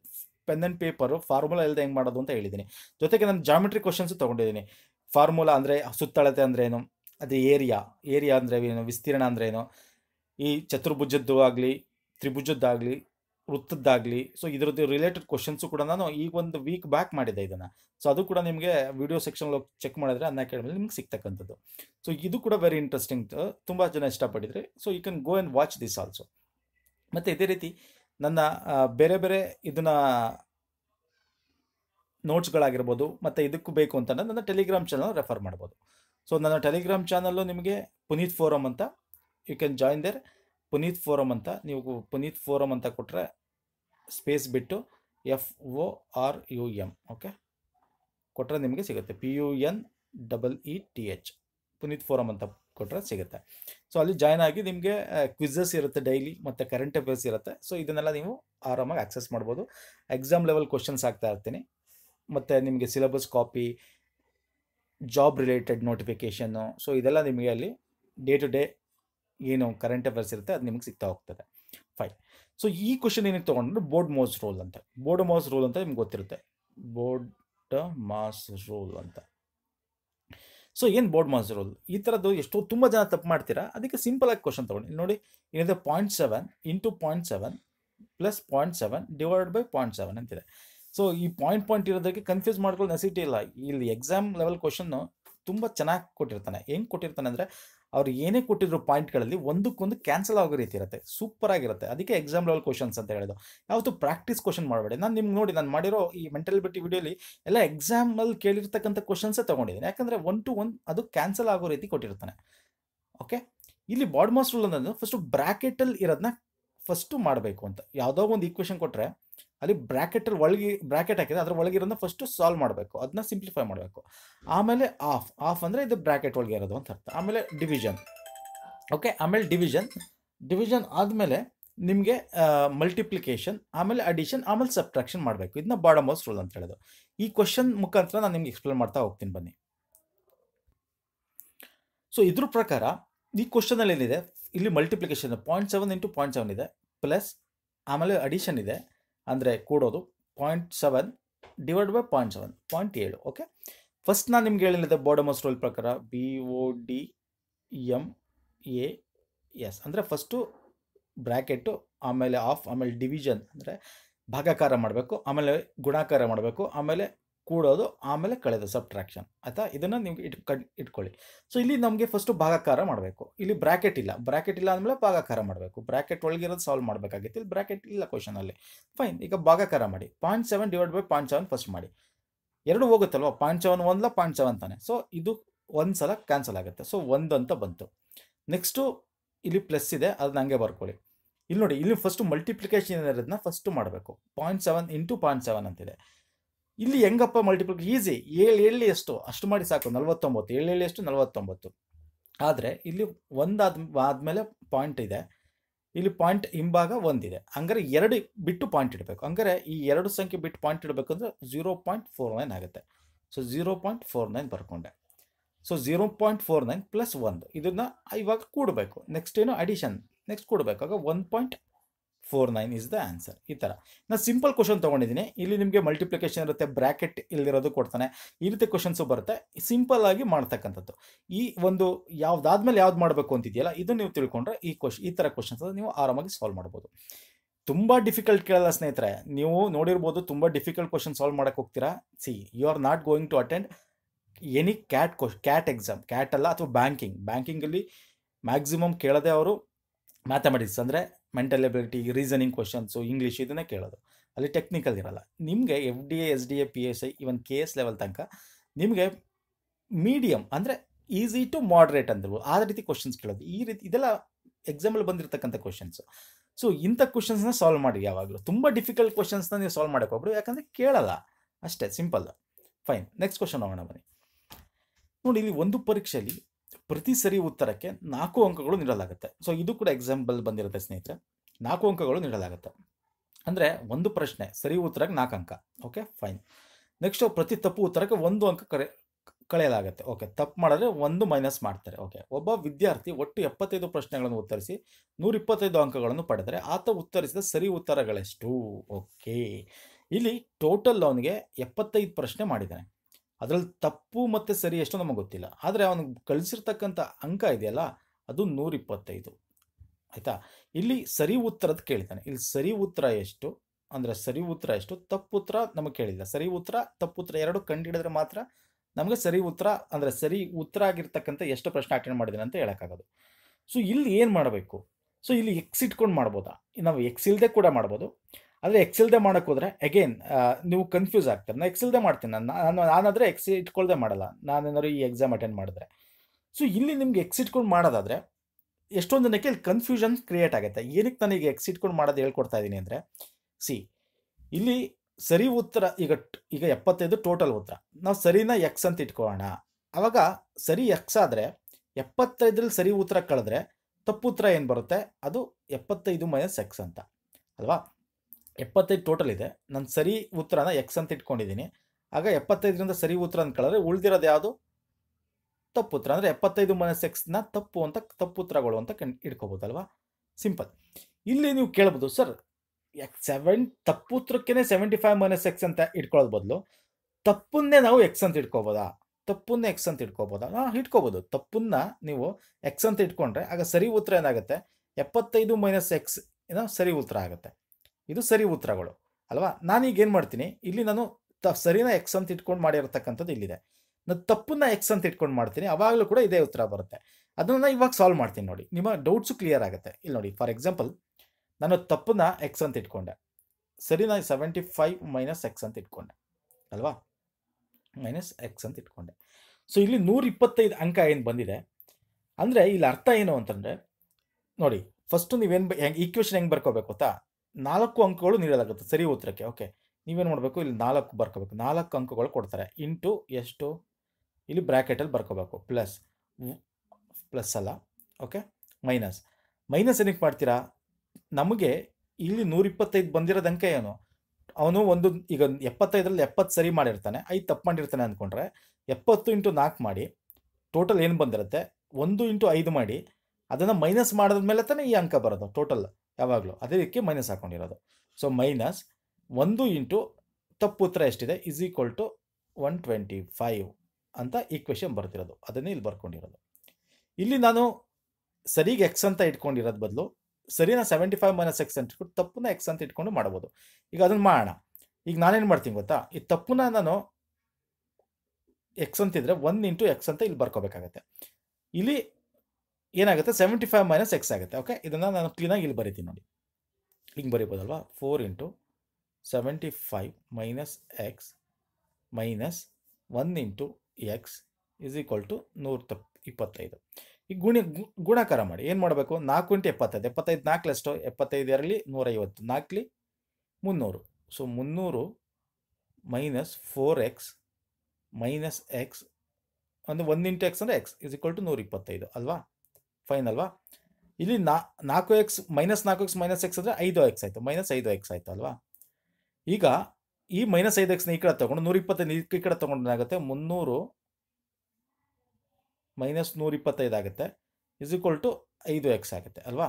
pen and paper formula ಇಲ್ಲದೆ ಹೆಂಗೆ ಮಾಡೋದು ಅಂತ ಹೇಳಿದ್ದೀನಿ ಜೊತೆಗೆ ನಾನು ಜಾಮೆಟ್ರಿ ಕ್ವಶನ್ಸು ತೊಗೊಂಡಿದ್ದೀನಿ ಫಾರ್ಮುಲಾ ಅಂದರೆ ಸುತ್ತಳತೆ ಏನು ಅದೇ ಏರಿಯಾ ಏರಿಯಾ ಅಂದರೆ ಏನು ವಿಸ್ತೀರ್ಣ ಏನು ಈ ಚತುರ್ಭುಜದ್ದು ಆಗಲಿ ತ್ರಿಭುಜದ್ದಾಗಲಿ ವೃತ್ತದ್ದಾಗಲಿ ಸೊ ಇದ್ರದ್ದು ರಿಲೇಟೆಡ್ ಕ್ವಶನ್ಸು ಕೂಡ ನಾನು ಈಗ ಒಂದು ವೀಕ್ ಬ್ಯಾಕ್ ಮಾಡಿದೆ ಇದನ್ನು ಸೊ ಅದು ಕೂಡ ನಿಮಗೆ ವಿಡಿಯೋ ಸೆಕ್ಷನಲ್ಲಿ ಚೆಕ್ ಮಾಡಿದ್ರೆ ಅನ್ನ ಅಕಾಡೆಮಿಲಿ ನಿಮ್ಗೆ ಸಿಗ್ತಕ್ಕಂಥದ್ದು ಸೊ ಇದು ಕೂಡ ವೆರಿ ಇಂಟ್ರೆಸ್ಟಿಂಗ್ ತುಂಬ ಜನ ಇಷ್ಟಪಟ್ಟಿದ್ರೆ so you can go and watch this also ಮತ್ತು ಇದೇ ರೀತಿ ನನ್ನ ಬೇರೆ ಬೇರೆ ಇದನ್ನು ನೋಟ್ಸ್ಗಳಾಗಿರ್ಬೋದು ಮತ್ತು ಇದಕ್ಕೂ ಬೇಕು ಅಂತ ನನ್ನ ಟೆಲಿಗ್ರಾಮ್ ಚಾನಲ್ ರೆಫರ್ ಮಾಡ್ಬೋದು ಸೊ ನನ್ನ ಟೆಲಿಗ್ರಾಮ್ ಚಾನಲ್ಲು ನಿಮಗೆ ಪುನೀತ್ ಫೋರಮ್ ಅಂತ you can join there Puneet forum ಅಂತ ನೀವು ಪುನೀತ್ ಫೋರಮ್ ಅಂತ ಕೊಟ್ಟರೆ ಸ್ಪೇಸ್ ಬಿಟ್ಟು F O R U M okay ಕೊಟ್ಟರೆ ನಿಮಗೆ ಸಿಗುತ್ತೆ P U N double E T H Puneet forum ಅಂತ ಕೊಟ್ಟರೆ ಸಿಗುತ್ತೆ ಸೊ ಅಲ್ಲಿ ಜಾಯ್ನ್ ಆಗಿ ನಿಮಗೆ ಕ್ವಿಝಸ್ ಇರುತ್ತೆ ಡೈಲಿ ಮತ್ತು ಕರೆಂಟ್ ಅಫೇರ್ಸ್ ಇರುತ್ತೆ ಸೊ ಇದನ್ನೆಲ್ಲ ನೀವು ಆರಾಮಾಗಿ ಆಕ್ಸೆಸ್ ಮಾಡ್ಬೋದು ಎಕ್ಸಾಮ್ ಲೆವೆಲ್ ಕ್ವಶನ್ಸ್ ಆಗ್ತಾ ಇರ್ತೀನಿ ಮತ್ತು ನಿಮಗೆ syllabus copy job related notification so ಇದೆಲ್ಲ ನಿಮಗೆ ಅಲ್ಲಿ ಡೇ ಟು ಡೇ ಏನು ಕರೆಂಟ್ ಅಫೇರ್ಸ್ ಇರುತ್ತೆ ಅದು ನಿಮಗೆ ಸಿಗ್ತಾ ಹೋಗ್ತದೆ ಫೈನ್ ಸೊ ಈ ಕ್ವಶನ್ ಏನಕ್ಕೆ ತೊಗೊಂಡ್ರೆ ಬೋರ್ಡ್ ಮಾಸ್ ರೋಲ್ ಅಂತ ಬೋರ್ಡ್ ಮಾಸ್ ರೋಲ್ ಅಂತ ನಿಮ್ಗೆ ಗೊತ್ತಿರುತ್ತೆ ಬೋರ್ಡ್ ಮಾಸ್ ರೋಲ್ ಅಂತ ಸೊ ಏನು ಬೋರ್ಡ್ ಮಾಸ್ ರೋಲ್ ಈ ಥರದ್ದು ಎಷ್ಟೋ ತುಂಬ ಜನ ತಪ್ಪು ಮಾಡ್ತೀರಾ ಅದಕ್ಕೆ ಸಿಂಪಲ್ ಆಗಿ ಕ್ವಶನ್ ತೊಗೊಂಡು ನೋಡಿ ಏನಿದೆ point seven into point seven plus point seven divide by point seven ಅಂತಿದೆ ಸೊ ಈ ಪಾಯಿಂಟ್ ಪಾಯಿಂಟ್ ಇರೋದಕ್ಕೆ ಕನ್ಫ್ಯೂಸ್ ಮಾಡ್ಕೊಳ್ಳೋ ನೆಸಿಟಿ ಇಲ್ಲ ಇಲ್ಲಿ ಎಕ್ಸಾಮ್ ಲೆವೆಲ್ ಕ್ವಶನ್ನು ತುಂಬ ಚೆನ್ನಾಗಿ ಕೊಟ್ಟಿರ್ತಾನೆ ಹೆಂಗೆ ಕೊಟ್ಟಿರ್ತಾನೆ ಅಂದರೆ ಅವ್ರು ಏನೇ ಕೊಟ್ಟಿರೋ ಪಾಯಿಂಟ್ಗಳಲ್ಲಿ ಒಂದಕ್ಕೊಂದು ಕ್ಯಾನ್ಸಲ್ ಆಗೋ ರೀತಿ ಇರುತ್ತೆ ಸೂಪರ್ ಆಗಿರುತ್ತೆ ಅದಕ್ಕೆ ಎಕ್ಸಾಮ್ ಲೆವೆಲ್ ಕ್ವಶನ್ಸ್ ಅಂತ ಹೇಳಿದ್ರು ಯಾವತ್ತು ಪ್ರಾಕ್ಟೀಸ್ ಕ್ವಶನ್ ಮಾಡಬೇಡಿ ನಾನು ನಿಮ್ಗೆ ನೋಡಿ ನಾನು ಮಾಡಿರೋ ಈ ಮೆಂಟಲಿಬಿಟಿ ವಿಡಿಯೋಲಿ ಎಲ್ಲ ಎಕ್ಸಾಮಲ್ಲಿ ಕೇಳಿರ್ತಕ್ಕಂಥ ಕ್ವಶನ್ಸೇ ತೊಗೊಂಡಿದ್ದೀನಿ ಯಾಕಂದರೆ ಒನ್ ಟು ಒನ್ ಅದು ಕ್ಯಾನ್ಸಲ್ ಆಗೋ ರೀತಿ ಕೊಟ್ಟಿರ್ತಾನೆ ಓಕೆ ಇಲ್ಲಿ ಬಾಡ್ ಮಾಸ್ ರೂಲ್ ಅನ್ನೋದು ಫಸ್ಟು ಬ್ರಾಕೆಟಲ್ಲಿ ಇರೋದನ್ನ ಫಸ್ಟು ಮಾಡಬೇಕು ಅಂತ ಯಾವುದೋ ಒಂದು ಈಕ್ವೇಷನ್ ಕೊಟ್ಟರೆ ಅಲ್ಲಿ ಬ್ರ್ಯಾಕೆಟಲ್ಲಿ ಒಳಗೆ ಬ್ರ್ಯಾಕೆಟ್ ಹಾಕಿದೆ ಅದ್ರ ಒಳಗಿರೋದನ್ನ ಫಸ್ಟು ಸಾಲ್ವ್ ಮಾಡಬೇಕು ಅದನ್ನ ಸಿಂಪ್ಲಿಫೈ ಮಾಡಬೇಕು ಆಮೇಲೆ ಆಫ್ ಆಫ್ ಅಂದರೆ ಇದು ಬ್ರ್ಯಾಕೆಟ್ ಒಳಗೆ ಇರೋದು ಅಂತ ಅರ್ಥ ಆಮೇಲೆ ಡಿವಿಷನ್ ಓಕೆ ಆಮೇಲೆ ಡಿವಿಷನ್ ಡಿವಿಷನ್ ಆದಮೇಲೆ ನಿಮಗೆ ಮಲ್ಟಿಪ್ಲಿಕೇಶನ್ ಆಮೇಲೆ ಅಡಿಷನ್ ಆಮೇಲೆ ಸಬ್ಟ್ರಾಕ್ಷನ್ ಮಾಡಬೇಕು ಇದನ್ನ ಬಾಡಮ್ ಹೌಸ್ ರೂಲ್ ಅಂತ ಹೇಳೋದು ಈ ಕ್ವಶನ್ ಮುಖಾಂತರ ನಾನು ನಿಮ್ಗೆ ಎಕ್ಸ್ಪ್ಲೇನ್ ಮಾಡ್ತಾ ಹೋಗ್ತೀನಿ ಬನ್ನಿ ಸೊ ಇದ್ರ ಪ್ರಕಾರ ಈ ಅಲ್ಲಿ ಏನಿದೆ ಇಲ್ಲಿ multiplication point seven into point seven ಇದೆ ಪ್ಲಸ್ ಆಮೇಲೆ ಅಡಿಷನ್ ಇದೆ ಅಂದರೆ ಕೂಡೋದು point seven divide by point seven point ಏಳು ಓಕೆ ಫಸ್ಟ್ ನಾನು ನಿಮ್ಗೆ ಹೇಳಿದೆ ಬೋಡಮಸ್ ರೂಲ್ ಪ್ರಕಾರ B O D M A S ಅಂದರೆ ಫಸ್ಟು ಬ್ರ್ಯಾಕೆಟು ಆಮೇಲೆ ಆಫ್ ಆಮೇಲೆ ಡಿವಿಷನ್ ಅಂದರೆ ಭಾಗಾಕಾರ ಮಾಡಬೇಕು ಆಮೇಲೆ ಗುಣಾಕಾರ ಮಾಡಬೇಕು ಆಮೇಲೆ ಕೂಡೋದು ಆಮೇಲೆ ಕಳೆದು ಸಬ್ಟ್ರಾಕ್ಷನ್ ಆಯಿತಾ ಇದನ್ನು ನಿಮಗೆ ಇಟ್ ಕಡ್ ಇಟ್ಕೊಳ್ಳಿ ಸೊ ಇಲ್ಲಿ ನಮಗೆ ಫಸ್ಟು ಭಾಗಾಕಾರ ಮಾಡಬೇಕು ಇಲ್ಲಿ ಬ್ರ್ಯಾಕೆಟ್ ಇಲ್ಲ ಬ್ರ್ಯಾಕೆಟ್ ಇಲ್ಲ ಅಂದಮೇಲೆ ಭಾಗಾಕಾರ ಮಾಡಬೇಕು ಬ್ರ್ಯಾಕೆಟ್ ಒಳಗಿರೋದು ಸಾಲ್ವ್ ಮಾಡಬೇಕಾಗಿತ್ತು ಇಲ್ಲಿ ಬ್ರಾಕೆಟ್ ಇಲ್ಲ ಕ್ವಶನಲ್ಲಿ ಫೈನ್ ಈಗ ಭಾಗಾಕಾರ ಮಾಡಿ point seven divide by point seven first ಮಾಡಿ ಎರಡು ಹೋಗುತ್ತಲ್ವ ಪಾಯಿಂಟ್ ಸೆವೆನ್ ಒಂದಲ್ಲ ಪಾಯಿಂಟ್ ಸೆವೆನ್ ತಾನೆ ಸೊ ಇದು ಒಂದು ಸಲ ಕ್ಯಾನ್ಸಲ್ ಆಗುತ್ತೆ ಸೊ ಒಂದು ಅಂತ ಬಂತು ನೆಕ್ಸ್ಟು ಇಲ್ಲಿ ಪ್ಲಸ್ ಇದೆ ಅದನ್ನ ನನಗೆ ಬರ್ಕೊಳ್ಳಿ ಇಲ್ಲಿ ನೋಡಿ ಇಲ್ಲಿ ಫಸ್ಟು ಮಲ್ಟಿಪ್ಲಿಕೇಶನ್ ಇರೋದನ್ನ ಫಸ್ಟು ಮಾಡಬೇಕು point seven into point seven ಅಂತಿದೆ ಇಲ್ಲಿ ಹೆಂಗಪ್ಪ ಮಲ್ಟಿಪಲ್ ಈಸಿ ಏಳು ಎಳ್ಳಿ ಎಷ್ಟು ಅಷ್ಟು ಮಾಡಿ ಸಾಕು ನಲ್ವತ್ತೊಂಬತ್ತು ಏಳು ಎಳ್ಳಿ ಎಷ್ಟು ನಲ್ವತ್ತೊಂಬತ್ತು ಆದರೆ ಇಲ್ಲಿ ಒಂದಾದ ಆದಮೇಲೆ ಪಾಯಿಂಟ್ ಇದೆ ಇಲ್ಲಿ ಪಾಯಿಂಟ್ ಹಿಂಭಾಗ ಒಂದಿದೆ ಹಂಗಾರೆ ಎರಡು ಬಿಟ್ಟು ಪಾಯಿಂಟ್ ಇಡಬೇಕು ಹಂಗಾರೆ ಈ ಎರಡು ಸಂಖ್ಯೆ ಬಿಟ್ಟು ಪಾಯಿಂಟ್ ಇಡಬೇಕಂದ್ರೆ ಝೀರೋ ಪಾಯಿಂಟ್ ಫೋರ್ ನೈನ್ ಆಗುತ್ತೆ so zero point four nine ಬರ್ಕೊಂಡೆ so zero point four nine plus ಒಂದು ಇದನ್ನು ಇವಾಗ ಕೂಡಬೇಕು ನೆಕ್ಸ್ಟ್ ಏನು ಅಡಿಷನ್ ನೆಕ್ಸ್ಟ್ ಕೂಡಬೇಕಾಗ one point four nine is the answer ಈ ಥರ ನಾನು ಸಿಂಪಲ್ ಕ್ವಶನ್ ತೊಗೊಂಡಿದ್ದೀನಿ ಇಲ್ಲಿ ನಿಮಗೆ ಮಲ್ಟಿಪ್ಲಿಕೇಶನ್ ಇರುತ್ತೆ ಬ್ರ್ಯಾಕೆಟ್ ಇಲ್ಲಿರೋದು ಕೊಡ್ತಾನೆ ಈ ರೀತಿ ಕ್ವಶನ್ಸು ಬರುತ್ತೆ ಸಿಂಪಲ್ ಆಗಿ ಮಾಡ್ತಕ್ಕಂಥದ್ದು ಈ ಒಂದು ಯಾವುದಾದ್ಮೇಲೆ ಯಾವ್ದು ಮಾಡಬೇಕು ಅಂತಿದೆಯಲ್ಲ ಇದು ನೀವು ತಿಳ್ಕೊಂಡ್ರೆ ಈ ಕ್ವಶ್ ಈ ಥರ ಕ್ವಶನ್ಸ್ ನೀವು ಆರಾಮಾಗಿ ಸಾಲ್ವ್ ಮಾಡ್ಬೋದು ತುಂಬ ಡಿಫಿಕಲ್ಟ್ ಕೇಳಲ್ಲ ಸ್ನೇಹಿತರೆ ನೀವು ನೋಡಿರ್ಬೋದು ತುಂಬ ಡಿಫಿಕಲ್ಟ್ ಕ್ವಶನ್ ಸಾಲ್ವ್ ಮಾಡೋಕೆ ಹೋಗ್ತೀರಾ see you are not going to attend any CAT ಕ್ವಶ್ ಕ್ಯಾಟ್ ಎಕ್ಸಾಮ್ ಕ್ಯಾಟ್ ಅಲ್ಲ ಅಥವಾ ಬ್ಯಾಂಕಿಂಗ್ ಬ್ಯಾಂಕಿಂಗಲ್ಲಿ ಮ್ಯಾಕ್ಸಿಮಮ್ ಕೇಳದೆ ಅವರು ಮ್ಯಾಥಮೆಟಿಕ್ಸ್ ಅಂದರೆ mental ability reasoning questions English ಇದನ್ನೇ ಕೇಳೋದು ಅಲ್ಲಿ ಟೆಕ್ನಿಕಲ್ ಇರೋಲ್ಲ ನಿಮಗೆ F D A S D A P S I even K S level ತನಕ ನಿಮಗೆ ಮೀಡಿಯಮ್ ಅಂದರೆ ಈಸಿ ಟು ಮಾಡ್ರೇಟ್ ಅಂದರು ಆ ರೀತಿ ಕ್ವಶನ್ಸ್ ಕೇಳೋದು ಈ ರೀತಿ ಇದೆಲ್ಲ ಎಕ್ಸಾಮಲ್ಲಿ ಬಂದಿರತಕ್ಕಂಥ ಕ್ವಶನ್ಸ್ ಸೊ ಇಂಥ ಕ್ವಶನ್ಸ್ನ ಸಾಲ್ವ್ ಮಾಡಿ ಯಾವಾಗಲೂ ತುಂಬ ಡಿಫಿಕಲ್ಟ್ ಕ್ವಶನ್ಸ್ನ ನೀವು ಸಾಲ್ವ್ ಮಾಡಕ್ಕೆ ಹೋಗ್ಬಿಡು ಯಾಕಂದರೆ ಕೇಳಲ್ಲ ಅಷ್ಟೇ ಸಿಂಪಲ್ ಫೈನ್ ನೆಕ್ಸ್ಟ್ ಕ್ವಶನ್ ಹೋಗೋಣ ಬನ್ನಿ ನೋಡಿ ಇಲ್ಲಿ ಒಂದು ಪರೀಕ್ಷೆಯಲ್ಲಿ ಪ್ರತಿ ಸರಿ ಉತ್ತರಕ್ಕೆ ನಾಲ್ಕು ಅಂಕಗಳು ನೀಡಲಾಗುತ್ತೆ ಸೊ ಇದು ಕೂಡ ಎಕ್ಸಾಂಪಲ್ ಬಂದಿರುತ್ತೆ ಸ್ನೇಹಿತರೆ ನಾಲ್ಕು ಅಂಕಗಳು ನೀಡಲಾಗುತ್ತೆ ಅಂದರೆ ಒಂದು ಪ್ರಶ್ನೆ ಸರಿ ಉತ್ತರಕ್ಕೆ ನಾಲ್ಕು ಅಂಕ ಓಕೆ ಫೈನ್ ನೆಕ್ಸ್ಟ್ ಪ್ರತಿ ತಪ್ಪು ಉತ್ತರಕ್ಕೆ ಒಂದು ಅಂಕ ಕರೆ ಕಳೆಯಲಾಗುತ್ತೆ ಓಕೆ ತಪ್ಪು ಮಾಡಿದ್ರೆ ಒಂದು ಮೈನಸ್ ಮಾಡ್ತಾರೆ ಓಕೆ ಒಬ್ಬ ವಿದ್ಯಾರ್ಥಿ ಒಟ್ಟು ಎಪ್ಪತ್ತೈದು ಪ್ರಶ್ನೆಗಳನ್ನು ಉತ್ತರಿಸಿ ನೂರಿಪ್ಪತ್ತೈದು ಅಂಕಗಳನ್ನು ಪಡೆದರೆ ಆತ ಉತ್ತರಿಸಿದ ಸರಿ ಉತ್ತರಗಳೆಷ್ಟು ಓಕೆ ಇಲ್ಲಿ ಟೋಟಲ್ ಅವನಿಗೆ ಎಪ್ಪತ್ತೈದು ಪ್ರಶ್ನೆ ಮಾಡಿದ್ದಾನೆ ಅದರಲ್ಲಿ ತಪ್ಪು ಮತ್ತು ಸರಿ ಎಷ್ಟು ನಮಗೆ ಗೊತ್ತಿಲ್ಲ ಆದರೆ ಅವನು ಕಳಿಸಿರ್ತಕ್ಕಂಥ ಅಂಕ ಇದೆಯಲ್ಲ ಅದು ನೂರಿಪ್ಪತ್ತೈದು ಆಯಿತಾ ಇಲ್ಲಿ ಸರಿ ಉತ್ತರದ ಕೇಳಿದ್ದಾನೆ ಇಲ್ಲಿ ಸರಿ ಉತ್ತರ ಎಷ್ಟು ಅಂದರೆ ಸರಿ ಉತ್ತರ ಎಷ್ಟು ತಪ್ಪು ಉತ್ತರ ನಮಗೆ ಕೇಳಿಲ್ಲ ಸರಿ ಉತ್ತರ ತಪ್ಪು ಉತ್ತರ ಎರಡು ಹಿಡಿದ್ರೆ ಮಾತ್ರ ನಮಗೆ ಸರಿ ಉತ್ತರ ಅಂದರೆ ಸರಿ ಉತ್ತರ ಆಗಿರ್ತಕ್ಕಂಥ ಎಷ್ಟು ಪ್ರಶ್ನೆ ಅಟೆಂಡ್ ಮಾಡಿದ್ದೀನಿ ಅಂತ ಹೇಳೋಕ್ಕಾಗೋದು ಸೊ ಇಲ್ಲಿ ಏನು ಮಾಡಬೇಕು ಸೊ ಇಲ್ಲಿ ಎಕ್ಸ್ ಇಟ್ಕೊಂಡು ಮಾಡ್ಬೋದಾ ನಾವು ಎಕ್ಸ್ ಕೂಡ ಮಾಡ್ಬೋದು ಆದರೆ ಎಕ್ಸೆಲ್ದೇ ಮಾಡೋಕ್ಕೆ ಹೋದರೆ ಅಗೇನ್ ನೀವು ಕನ್ಫ್ಯೂಸ್ ಆಗ್ತಾರೆ ನಾನು ಎಕ್ಸೆಲ್ದೇ ಮಾಡ್ತೀನಿ ನಾನು ನಾನು ನಾನಾದರೆ ಎಕ್ಸ್ ಇಟ್ಕೊಳ್ದೆ ಮಾಡಲ್ಲ ನಾನೇನಾದ್ರು ಈ ಎಕ್ಸಾಮ್ ಅಟೆಂಡ್ ಮಾಡಿದ್ರೆ ಸೊ ಇಲ್ಲಿ ನಿಮ್ಗೆ ಎಕ್ಸ್ ಇಟ್ಕೊಂಡು ಮಾಡೋದಾದರೆ ಎಷ್ಟೊಂದು ದಿನಕ್ಕೆ ಇಲ್ಲಿ ಕನ್ಫ್ಯೂಷನ್ ಕ್ರಿಯೇಟ್ ಆಗುತ್ತೆ ಏನಕ್ಕೆ ನನಗೆ ಎಕ್ಸ್ ಇಟ್ಕೊಂಡು ಮಾಡೋದು ಹೇಳ್ಕೊಡ್ತಾ ಇದ್ದೀನಿ ಅಂದರೆ ಸಿ ಇಲ್ಲಿ ಸರಿ ಉತ್ತರ ಈಗ ಈಗ ಎಪ್ಪತ್ತೈದು ಟೋಟಲ್ ಉತ್ತರ ನಾವು ಸರಿನ ಎಕ್ಸ್ ಅಂತ ಇಟ್ಕೊಳ್ಳೋಣ ಆವಾಗ ಸರಿ ಎಕ್ಸ್ ಆದರೆ ಎಪ್ಪತ್ತೈದ್ರಲ್ಲಿ ಸರಿ ಉತ್ತರ ಕಳೆದ್ರೆ ತಪ್ಪು ಉತ್ತರ ಏನು ಬರುತ್ತೆ ಅದು ಎಪ್ಪತ್ತೈದು ಮೈನಸ್ ಎಕ್ಸ್ ಅಂತ ಅಲ್ವಾ ಎಪ್ಪತ್ತೈದು ಟೋಟಲ್ ಇದೆ ನಾನು ಸರಿ ಉತ್ತರನ ಎಕ್ಸ್ ಅಂತ ಇಟ್ಕೊಂಡಿದ್ದೀನಿ ಆಗ ಎಪ್ಪತ್ತೈದರಿಂದ ಸರಿ ಉತ್ತರ ಅಂತ ಕಳೆದ್ರೆ ಉಳಿದಿರೋದು ಯಾವುದು ತಪ್ಪು ಉತ್ತರ ಅಂದರೆ ಎಪ್ಪತ್ತೈದು ಮೈನಸ್ ಎಕ್ಸ್ನ ತಪ್ಪು ಅಂತ ತಪ್ಪು ಉತ್ತರಗಳು ಅಂತ ಕಣ್ ಇಟ್ಕೋಬೋದಲ್ವಾ ಸಿಂಪಲ್ ಇಲ್ಲಿ ನೀವು ಕೇಳ್ಬೋದು ಸರ್ ಎಕ್ ಸೆವೆನ್ ತಪ್ಪು ಉತ್ತರಕ್ಕೇ ಸೆವೆಂಟಿ ಫೈವ್ ಮೈನಸ್ ಎಕ್ಸ್ ಅಂತ ಇಟ್ಕೊಳ್ಳೋದು ಬದಲು ತಪ್ಪನ್ನೇ ನಾವು ಎಕ್ಸ್ ಅಂತ ಇಟ್ಕೋಬೋದಾ ತಪ್ಪನ್ನೇ ಎಕ್ಸ್ ಅಂತ ಇಟ್ಕೋಬೋದಾ ಹಾಂ ಇಟ್ಕೋಬೋದು ತಪ್ಪನ್ನ ನೀವು ಎಕ್ಸ್ ಅಂತ ಇಟ್ಕೊಂಡ್ರೆ ಆಗ ಸರಿ ಉತ್ತರ ಏನಾಗುತ್ತೆ ಎಪ್ಪತ್ತೈದು ಮೈನಸ್ ಎಕ್ಸ್ ಏನೋ ಸರಿ ಉತ್ತರ ಆಗುತ್ತೆ ಇದು ಸರಿ ಉತ್ತರಗಳು ಅಲ್ವಾ ನಾನೀಗ ಏನು ಮಾಡ್ತೀನಿ ಇಲ್ಲಿ ನಾನು ತ ಸರಿನ ಎಕ್ಸ್ ಅಂತ ಇಟ್ಕೊಂಡು ಮಾಡಿರತಕ್ಕಂಥದ್ದು ಇಲ್ಲಿದೆ ನಾನು ತಪ್ಪನ್ನ ಎಕ್ಸ್ ಅಂತ ಇಟ್ಕೊಂಡು ಮಾಡ್ತೀನಿ ಅವಾಗಲೂ ಕೂಡ ಇದೇ ಉತ್ತರ ಬರುತ್ತೆ ಅದನ್ನು ಇವಾಗ ಸಾಲ್ವ್ ಮಾಡ್ತೀನಿ ನೋಡಿ ನಿಮ್ಮ ಡೌಟ್ಸು ಕ್ಲಿಯರ್ ಆಗುತ್ತೆ ಇಲ್ಲಿ ನೋಡಿ ಫಾರ್ ಎಕ್ಸಾಂಪಲ್ ನಾನು ತಪ್ಪನ್ನ ಎಕ್ಸ್ ಅಂತ ಇಟ್ಕೊಂಡೆ ಸರಿನಾ ಸೆವೆಂಟಿ ಫೈವ್ ಮೈನಸ್ ಎಕ್ಸ್ ಅಂತ ಇಟ್ಕೊಂಡೆ ಅಲ್ವಾ ಮೈನಸ್ ಎಕ್ಸ್ ಅಂತ ಇಟ್ಕೊಂಡೆ ಸೊ ಇಲ್ಲಿ ನೂರ ಇಪ್ಪತ್ತೈದು ಅಂಕ ಏನು ಬಂದಿದೆ ಅಂದರೆ ಇಲ್ಲಿ ಅರ್ಥ ಏನು ಅಂತಂದರೆ ನೋಡಿ ಫಸ್ಟು ನೀವೇನು ಹೆಂಗೆ ಈಕ್ವೇಷನ್ ಹೆಂಗೆ ಬರ್ಕೋಬೇಕು ಗೊತ್ತಾ ನಾಲ್ಕು ಅಂಕಗಳು ನೀಡಲಾಗುತ್ತೆ ಸರಿ ಉತ್ತರಕ್ಕೆ ಓಕೆ ನೀವೇನು ಮಾಡಬೇಕು ಇಲ್ಲಿ ನಾಲ್ಕು ಬರ್ಕೋಬೇಕು ನಾಲ್ಕು ಅಂಕಗಳು ಕೊಡ್ತಾರೆ ಇಂಟು ಎಷ್ಟು ಇಲ್ಲಿ ಬ್ರ್ಯಾಕೆಟಲ್ಲಿ ಬರ್ಕೋಬೇಕು ಪ್ಲಸ್ ಪ್ಲಸ್ ಅಲ್ಲ ಓಕೆ ಮೈನಸ್ ಮೈನಸ್ ಏನಕ್ಕೆ ಮಾಡ್ತೀರಾ ನಮಗೆ ಇಲ್ಲಿ ನೂರಿಪ್ಪತ್ತೈದು ಬಂದಿರೋದು ಅಂಕ ಏನು ಅವನು ಒಂದು ಈಗ ಎಪ್ಪತ್ತೈದರಲ್ಲಿ ಎಪ್ಪತ್ತು ಸರಿ ಮಾಡಿರ್ತಾನೆ ಐದು ತಪ್ಪು ಮಾಡಿರ್ತಾನೆ ಅಂದ್ಕೊಂಡ್ರೆ ಎಪ್ಪತ್ತು ಇಂಟು ನಾಲ್ಕು ಮಾಡಿ ಟೋಟಲ್ ಏನು ಬಂದಿರುತ್ತೆ ಒಂದು ಇಂಟು ಐದು ಮಾಡಿ ಅದನ್ನು ಮೈನಸ್ ಮಾಡಿದ್ಮೇಲೆ ತಾನೇ ಈ ಅಂಕ ಬರೋದು ಟೋಟಲ್ ಯಾವಾಗಲೂ ಅದೇ ಅದಕ್ಕೆ ಮೈನಸ್ ಹಾಕೊಂಡಿರೋದು ಸೊ ಮೈನಸ್ ಒಂದು ಇಂಟು ತಪ್ಪು ಉತ್ತರ ಎಷ್ಟಿದೆ is equal to one twenty five ಅಂತ ಈಕ್ವೇಷನ್ ಬರ್ತಿರೋದು ಅದನ್ನೇ ಇಲ್ಲಿ ಬರ್ಕೊಂಡಿರೋದು ಇಲ್ಲಿ ನಾನು ಸರಿಗೆ ಎಕ್ಸ್ ಅಂತ ಇಟ್ಕೊಂಡಿರೋದು ಬದಲು ಸರಿನ ಸೆವೆಂಟಿ ಫೈವ್ ಮೈನಸ್ ಎಕ್ಸ್ ಅಂತ ಇಟ್ಕೊಂಡು ತಪ್ಪನ್ನ ಎಕ್ಸ್ ಅಂತ ಇಟ್ಕೊಂಡು ಮಾಡ್ಬೋದು ಈಗ ಅದನ್ನು ಮಾಡೋಣ ಈಗ ನಾನೇನು ಮಾಡ್ತೀನಿ ಗೊತ್ತಾ ಈ ತಪ್ಪನ್ನ ನಾನು ಎಕ್ಸ್ ಅಂತಿದ್ರೆ ಒನ್ ಇಂಟು ಎಕ್ಸ್ ಅಂತ ಇಲ್ಲಿ ಬರ್ಕೋಬೇಕಾಗತ್ತೆ ಇಲ್ಲಿ ಏನಾಗುತ್ತೆ ಸೆವೆಂಟಿ ಫೈವ್ ಮೈನಸ್ ಎಕ್ಸ್ ಆಗುತ್ತೆ ಓಕೆ ಇದನ್ನು ನಾನು ಕ್ಲೀನಾಗಿ ಇಲ್ಲಿ ಬರೀತೀನಿ ನೋಡಿ ಹಿಂಗೆ ಬರೀಬೋದಲ್ವಾ four into seventy five minus X minus one into X is equal to ನೂರ ತಪ್ ಇಪ್ಪತ್ತೈದು ಈಗ ಗುಣ ಗುಣಾಕಾರ ಮಾಡಿ ಏನು ಮಾಡಬೇಕು ನಾಲ್ಕು ಇಂಟು ಎಪ್ಪತ್ತೈದು ಎಪ್ಪತ್ತೈದು ನಾಲ್ಕು ಎಷ್ಟು ಎಪ್ಪತ್ತೈದು ಇರಲಿ ನೂರೈವತ್ತು ನಾಲ್ಕಲಿ ಮುನ್ನೂರು ಸೊ ಮುನ್ನೂರು minus four X minus X ಅಂದರೆ ಒಂದು ಇಂಟು ಎಕ್ಸ್ ಅಂದರೆ ಎಕ್ಸ್ ಇಸ್ ಈಕ್ವಲ್ ಟು ನೂರ ಇಪ್ಪತ್ತೈದು ಅಲ್ವಾ ಫೈನ್ ಅಲ್ವಾ ಇಲ್ಲಿ ನಾ ನಾಲ್ಕು ಎಕ್ಸ್ ಮೈನಸ್ ನಾಲ್ಕು ಎಕ್ಸ್ ಮೈನಸ್ ಎಕ್ಸ್ ಅಂದರೆ ಐದು ಎಕ್ಸ್ ಆಯಿತು ಮೈನಸ್ ಐದು ಎಕ್ಸ್ ಆಯಿತು ಅಲ್ವಾ ಈಗ ಈ ಮೈನಸ್ ಐದು ಎಕ್ಸ್ನ ಈ ಕಡೆ ತೊಗೊಂಡು ನೂರ ಇಪ್ಪತ್ತೈದು ಈ ಕಡೆ ತೊಗೊಂಡಾಗುತ್ತೆ ಮುನ್ನೂರು ಮೈನಸ್ ನೂರ ಇಪ್ಪತ್ತೈದು ಆಗುತ್ತೆ ಇಸ್ ಈಕ್ವಲ್ ಟು ಐದು ಎಕ್ಸ್ ಆಗುತ್ತೆ ಅಲ್ವಾ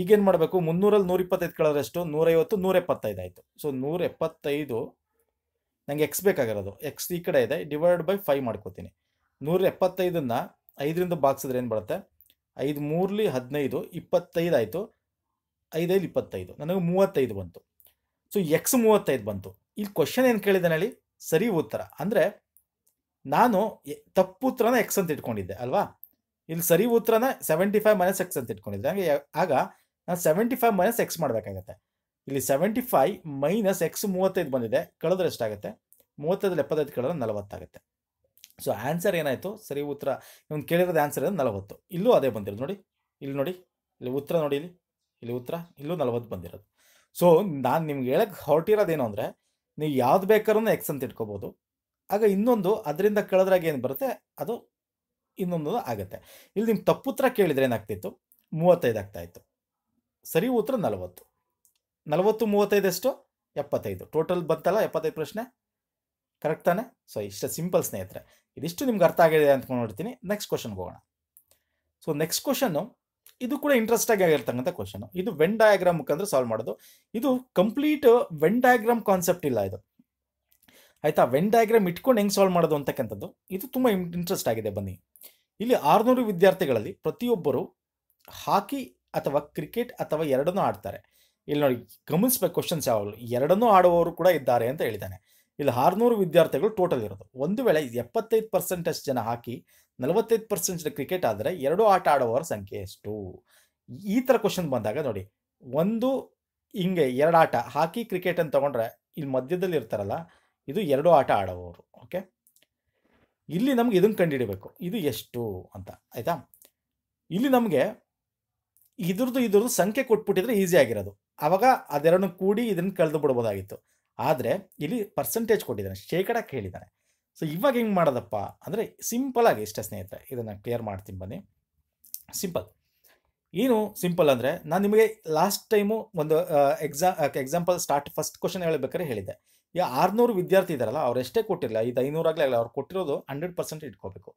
ಈಗೇನು ಮಾಡಬೇಕು ಮುನ್ನೂರಲ್ಲಿ ನೂರ ಇಪ್ಪತ್ತೈದು ಕಳೆದಷ್ಟು ನೂರೈವತ್ತು ನೂರ ಎಪ್ಪತ್ತೈದು ಆಯಿತು ಸೊ ನೂರ ಎಪ್ಪತ್ತೈದು ನಂಗೆ ಎಕ್ಸ್ ಬೇಕಾಗಿರೋದು ಎಕ್ಸ್ ಈ ಕಡೆ ಇದೆ ಡಿವೈಡ್ ಬೈ ಫೈವ್ ಮಾಡ್ಕೋತೀನಿ ನೂರ ಎಪ್ಪತ್ತೈದನ್ನು ಐದರಿಂದ ಬಾಕ್ಸಿದ್ರೆ ಏನು ಬರುತ್ತೆ ಐದು ಮೂರ್ಲಿ ಹದಿನೈದು ಇಪ್ಪತ್ತೈದು ಆಯಿತು ಐದೈದು ಇಪ್ಪತ್ತೈದು ನನಗೆ ಮೂವತ್ತೈದು ಬಂತು ಸೊ ಎಕ್ಸ್ ಮೂವತ್ತೈದು ಬಂತು ಇಲ್ಲಿ ಕ್ವಶನ್ ಏನು ಕೇಳಿದ್ದಾನೆ ಹೇಳಿ ಸರಿ ಉತ್ತರ ಅಂದರೆ ನಾನು ತಪ್ಪು ಉತ್ತರನ ಎಕ್ಸ್ ಅಂತ ಇಟ್ಕೊಂಡಿದ್ದೆ ಅಲ್ವಾ ಇಲ್ಲಿ ಸರಿ ಉತ್ತರನ ಸೆವೆಂಟಿ ಫೈವ್ ಮೈನಸ್ ಎಕ್ಸ್ ಅಂತ ಇಟ್ಕೊಂಡಿದ್ದೆ ಹಾಗೆ ಆಗ ನಾನು ಸೆವೆಂಟಿ ಫೈವ್ ಮೈನಸ್ ಎಕ್ಸ್ ಮಾಡಬೇಕಾಗತ್ತೆ ಇಲ್ಲಿ ಸೆವೆಂಟಿ ಫೈವ್ ಮೈನಸ್ ಎಕ್ಸ್ ಮೂವತ್ತೈದು ಬಂದಿದೆ ಕಳೆದ್ರೆ ಎಷ್ಟಾಗುತ್ತೆ ಮೂವತ್ತೈದು ಎಪ್ಪತ್ತೈದು ಕಳೆದ್ರೆ ನಲವತ್ತಾಗುತ್ತೆ ಸೊ ಆನ್ಸರ್ ಏನಾಯಿತು ಸರಿ ಉತ್ತರ ಇವ್ನು ಕೇಳಿರೋದು ಆನ್ಸರ್ ಅಂದರೆ ನಲವತ್ತು ಇಲ್ಲೂ ಅದೇ ಬಂದಿರೋದು ನೋಡಿ ಇಲ್ಲಿ ನೋಡಿ ಇಲ್ಲಿ ಉತ್ತರ ನೋಡಿ ಇಲ್ಲಿ ಇಲ್ಲಿ ಉತ್ತರ ಇಲ್ಲೂ ನಲವತ್ತು ಬಂದಿರೋದು ಸೊ ನಾನು ನಿಮ್ಗೆ ಹೇಳಕ್ಕೆ ಹೊರಟಿರೋದೇನು ಅಂದರೆ ನೀವು ಯಾವ್ದು ಬೇಕಾದ್ರೂ ಎಕ್ಸ್ ಅಂತ ಇಟ್ಕೋಬೋದು ಆಗ ಇನ್ನೊಂದು ಅದರಿಂದ ಕಳೆದ್ರಾಗ ಏನು ಬರುತ್ತೆ ಅದು ಇನ್ನೊಂದು ಆಗುತ್ತೆ ಇಲ್ಲಿ ನಿಮ್ಮ ಉತ್ತರ ಕೇಳಿದರೆ ಏನಾಗ್ತಿತ್ತು ಮೂವತ್ತೈದು ಆಗ್ತಾಯಿತ್ತು ಸರಿ ಉತ್ತರ ನಲವತ್ತು ನಲವತ್ತು ಮೂವತ್ತೈದಷ್ಟು ಎಷ್ಟು ಎಪ್ಪತ್ತೈದು ಟೋಟಲ್ ಬಂತಲ್ಲ ಎಪ್ಪತ್ತೈದು ಪ್ರಶ್ನೆ ಕರೆಕ್ಟ್ ತಾನೆ ಸೊ ಇಷ್ಟ ಸಿಂಪಲ್ ಸ್ನೇಹಿತರೆ ಇದಿಷ್ಟು ನಿಮ್ಗೆ ಅರ್ಥ ಆಗಿದೆ ಅಂತ ನೋಡ್ತೀನಿ ನೆಕ್ಸ್ಟ್ ಕ್ವಶನ್ಗೆ ಹೋಗೋಣ ಸೊ ನೆಕ್ಸ್ಟ್ ಕ್ವಶನ್ನು ಇದು ಕೂಡ ಇಂಟ್ರೆಸ್ಟ್ ಆಗಿ ಆಗಿರ್ತಕ್ಕಂಥ ಕ್ವಶನ್ ಇದು ವೆನ್ ಡಯಾಗ್ರಾಮ್ ಮುಖಾಂತರ ಸಾಲ್ವ್ ಮಾಡೋದು ಇದು ಕಂಪ್ಲೀಟ್ ವೆನ್ ಡಯಾಗ್ರಾಮ್ ಕಾನ್ಸೆಪ್ಟ್ ಇಲ್ಲ ಇದು ಆಯ್ತಾ ವೆನ್ ಡಯಾಗ್ರಾಮ್ ಇಟ್ಕೊಂಡು ಹೆಂಗೆ ಸಾಲ್ವ್ ಮಾಡೋದು ಅಂತಕ್ಕಂಥದ್ದು ಇದು ತುಂಬ ಇಂಟ್ರೆಸ್ಟ್ ಆಗಿದೆ ಬನ್ನಿ ಇಲ್ಲಿ ಆರುನೂರು ವಿದ್ಯಾರ್ಥಿಗಳಲ್ಲಿ ಪ್ರತಿಯೊಬ್ಬರು ಹಾಕಿ ಅಥವಾ ಕ್ರಿಕೆಟ್ ಅಥವಾ ಎರಡನ್ನೂ ಆಡ್ತಾರೆ ಇಲ್ಲಿ ನೋಡಿ ಗಮನಿಸ್ಬೇಕು ಕ್ವಶನ್ಸ್ ಯಾವಾಗಲೂ ಎರಡನ್ನೂ ಆಡುವವರು ಕೂಡ ಇದ್ದಾರೆ ಅಂತ ಹೇಳಿದ್ದಾನೆ ಇಲ್ಲಿ ಆರುನೂರು ವಿದ್ಯಾರ್ಥಿಗಳು ಟೋಟಲ್ ಇರೋದು ಒಂದು ವೇಳೆ ಎಪ್ಪತ್ತೈದು ಅಷ್ಟು ಜನ ಹಾಕಿ ನಲವತ್ತೈದು ಪರ್ಸೆಂಟ್ ಜನ ಕ್ರಿಕೆಟ್ ಆದರೆ ಎರಡು ಆಟ ಆಡುವವರ ಸಂಖ್ಯೆ ಎಷ್ಟು ಈ ಥರ ಕ್ವಶನ್ ಬಂದಾಗ ನೋಡಿ ಒಂದು ಹಿಂಗೆ ಎರಡು ಆಟ ಹಾಕಿ ಕ್ರಿಕೆಟ್ ಅಂತ ತೊಗೊಂಡ್ರೆ ಇಲ್ಲಿ ಮಧ್ಯದಲ್ಲಿ ಇರ್ತಾರಲ್ಲ ಇದು ಎರಡು ಆಟ ಆಡೋವರು ಓಕೆ ಇಲ್ಲಿ ನಮಗೆ ಇದನ್ನು ಕಂಡುಹಿಡಬೇಕು ಇದು ಎಷ್ಟು ಅಂತ ಆಯಿತಾ ಇಲ್ಲಿ ನಮಗೆ ಇದ್ರದ್ದು ಇದ್ರದ್ದು ಸಂಖ್ಯೆ ಕೊಟ್ಬಿಟ್ಟಿದ್ರೆ ಈಸಿ ಆಗಿರೋದು ಆವಾಗ ಅದೆರಡನ್ನು ಕೂಡಿ ಇದನ್ನು ಕಳೆದು ಬಿಡ್ಬೋದಾಗಿತ್ತು ಆದರೆ ಇಲ್ಲಿ ಪರ್ಸೆಂಟೇಜ್ ಕೊಟ್ಟಿದ್ದಾನೆ ಶೇಕಡ ಕೇಳಿದ್ದಾನೆ ಸೊ ಇವಾಗ ಹೆಂಗೆ ಮಾಡೋದಪ್ಪ ಅಂದರೆ ಸಿಂಪಲಾಗಿ ಎಷ್ಟೇ ಸ್ನೇಹಿತರೆ ಇದನ್ನು ಕ್ಲಿಯರ್ ಮಾಡ್ತೀನಿ ಬನ್ನಿ ಸಿಂಪಲ್ ಏನು ಸಿಂಪಲ್ ಅಂದರೆ ನಾನು ನಿಮಗೆ ಲಾಸ್ಟ್ ಟೈಮು ಒಂದು ಎಕ್ಸಾ ಎಕ್ಸಾಂಪಲ್ ಸ್ಟಾರ್ಟ್ ಫಸ್ಟ್ ಕ್ವಶನ್ ಹೇಳಬೇಕಾದ್ರೆ ಹೇಳಿದ್ದೆ ಈಗ ಆರುನೂರು ವಿದ್ಯಾರ್ಥಿ ಇದಾರಲ್ಲ ಅವ್ರು ಎಷ್ಟೇ ಇದು ಐನೂರಾಗಲೇ ಇಲ್ಲ ಅವ್ರು ಕೊಟ್ಟಿರೋದು ಹಂಡ್ರೆಡ್ ಪರ್ಸೆಂಟ್ ಇಟ್ಕೋಬೇಕು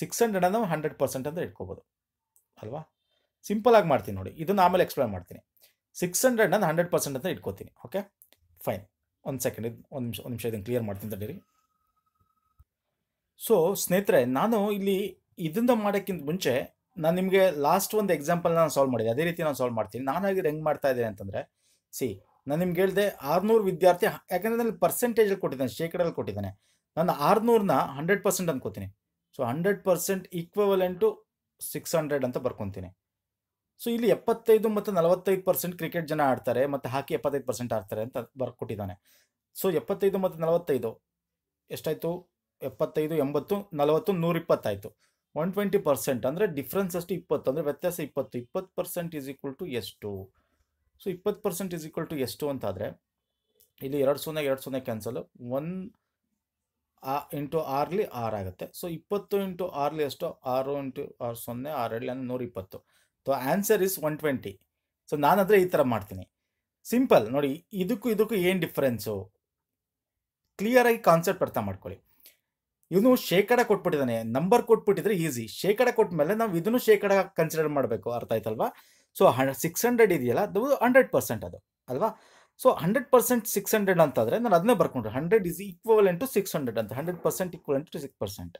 ಸಿಕ್ಸ್ ಹಂಡ್ರೆಡ್ ಅನ್ನೋ ಹಂಡ್ರೆಡ್ ಪರ್ಸೆಂಟ್ ಅಂತ ಇಟ್ಕೋಬೋದು ಅಲ್ವಾ ಸಿಂಪಲಾಗಿ ಮಾಡ್ತೀನಿ ನೋಡಿ ಇದನ್ನು ಆಮೇಲೆ ಎಕ್ಸ್ಪ್ಲೈನ್ ಮಾಡ್ತೀನಿ ಸಿಕ್ಸ್ ಹಂಡ್ರೆಡ್ ನಾನು ಹಂಡ್ರೆಡ್ ಪರ್ಸೆಂಟ್ ಅಂತ ಇಟ್ಕೋತೀನಿ ಓಕೆ ಫೈನ್ ಒಂದು ಸೆಕೆಂಡ್ ಇದು ಒಂದು ನಿಮಿಷ ಒಂದು ನಿಮಿಷ ಇದನ್ನು ಕ್ಲಿಯರ್ ಮಾಡ್ತೀನಿ ತಡೀರಿ ಸೊ ಸ್ನೇಹಿತರೆ ನಾನು ಇಲ್ಲಿ ಇದರಿಂದ ಮಾಡೋಕ್ಕಿಂತ ಮುಂಚೆ ನಾನು ನಿಮಗೆ ಲಾಸ್ಟ್ ಒಂದು ಎಕ್ಸಾಂಪಲ್ ನಾನು ಸಾಲ್ವ್ ಮಾಡಿದೆ ಅದೇ ರೀತಿ ನಾನು ಸಾಲ್ವ್ ಮಾಡ್ತೀನಿ ನಾನು ನಾನಾಗಿದ್ದು ಹೆಂಗೆ ಮಾಡ್ತಾ ಇದ್ದೀನಿ ಅಂತಂದರೆ ಸಿ ನಾನು ನಿಮ್ಗೆ ಹೇಳಿದೆ ಆರುನೂರು ವಿದ್ಯಾರ್ಥಿ ಯಾಕಂದರೆ ನಾನು ಪರ್ಸೆಂಟೇಜಲ್ಲಿ ಕೊಟ್ಟಿದ್ದಾನೆ ಶೇಕಡಲ್ಲಿ ಕೊಟ್ಟಿದ್ದಾನೆ ನಾನು ಆರುನೂರನ್ನ ಹಂಡ್ರೆಡ್ ಪರ್ಸೆಂಟ್ ಅಂದ್ಕೋತೀನಿ so hundred percent equivalent six hundred ಅಂತ ಬರ್ಕೊತೀನಿ ಸೊ ಇಲ್ಲಿ ಎಪ್ಪತ್ತೈದು ಮತ್ತು ನಲವತ್ತೈದು ಪರ್ಸೆಂಟ್ ಕ್ರಿಕೆಟ್ ಜನ ಆಡ್ತಾರೆ ಮತ್ತು ಹಾಕಿ ಎಪ್ಪತ್ತೈದು ಪರ್ಸೆಂಟ್ ಆಡ್ತಾರೆ ಅಂತ ಬರ್ಕೊಟ್ಟಿದ್ದಾನೆ ಸೊ ಎಪ್ಪತ್ತೈದು ಮತ್ತು ನಲವತ್ತೈದು ಎಷ್ಟಾಯಿತು ಎಪ್ಪತ್ತೈದು ಎಂಬತ್ತು ನಲವತ್ತು ನೂರಿಪ್ಪತ್ತಾಯಿತು ಒನ್ ಟ್ವೆಂಟಿ ಪರ್ಸೆಂಟ್ ಅಂದರೆ ಡಿಫ್ರೆನ್ಸ್ ಅಷ್ಟು ಇಪ್ಪತ್ತು ಅಂದರೆ ವ್ಯತ್ಯಾಸ ಇಪ್ಪತ್ತು ಇಪ್ಪತ್ತು ಪರ್ಸೆಂಟ್ ಇಸ್ ಈಕ್ವಲ್ ಟು ಎಷ್ಟು ಸೊ ಇಪ್ಪತ್ತು ಪರ್ಸೆಂಟ್ ಇಸ್ ಈಕ್ವಲ್ ಟು ಎಷ್ಟು ಅಂತಾದರೆ ಇಲ್ಲಿ ಎರಡು ಸೊನ್ನೆ ಎರಡು ಸೊನ್ನೆ ಕ್ಯಾನ್ಸಲ್ ಒನ್ ಆ ಇಂಟು ಆರ್ಲಿ ಆರ್ ಆಗುತ್ತೆ ಸೊ ಇಪ್ಪತ್ತು ಇಂಟು ಆರ್ಲಿ ಎಷ್ಟು ಆರು ಇಂಟು ಆರು ಸೊನ್ನೆ ಆರು ಎರಡಲಿ ಅಂದರೆ ನೂರಿಪ್ಪತ್ತು so answer is one twenty so ನಾನಂದರೆ ಈ ಥರ ಮಾಡ್ತೀನಿ ಸಿಂಪಲ್ ನೋಡಿ ಇದಕ್ಕೂ ಇದಕ್ಕೂ ಏನು ಡಿಫ್ರೆನ್ಸು ಕ್ಲಿಯರಾಗಿ ಕಾನ್ಸೆಪ್ಟ್ ಅರ್ಥ ಮಾಡ್ಕೊಳ್ಳಿ ಇವನು ಶೇಕಡ ಕೊಟ್ಬಿಟ್ಟಿದ್ದಾನೆ ನಂಬರ್ ಕೊಟ್ಬಿಟ್ಟಿದ್ರೆ ಈಸಿ ಶೇಕಡ ಕೊಟ್ಟ ಮೇಲೆ ನಾವು ಇದನ್ನು ಶೇಕಡ ಕನ್ಸಿಡರ್ ಮಾಡಬೇಕು ಅರ್ಥ ಆಯ್ತಲ್ವಾ ಸೊ ಹಂಡ್ ಸಿಕ್ಸ್ ಹಂಡ್ರೆಡ್ ಇದೆಯಲ್ಲ ಅದು ಹಂಡ್ರೆಡ್ ಪರ್ಸೆಂಟ್ ಅದು ಅಲ್ವಾ so hundred percent six hundred ಅಂತಂದರೆ ನಾನು ಅದನ್ನೇ ಬರ್ಕೊಂಡ್ರೆ hundred is equivalent to six hundred ಅಂತ hundred percent equivalent to six percent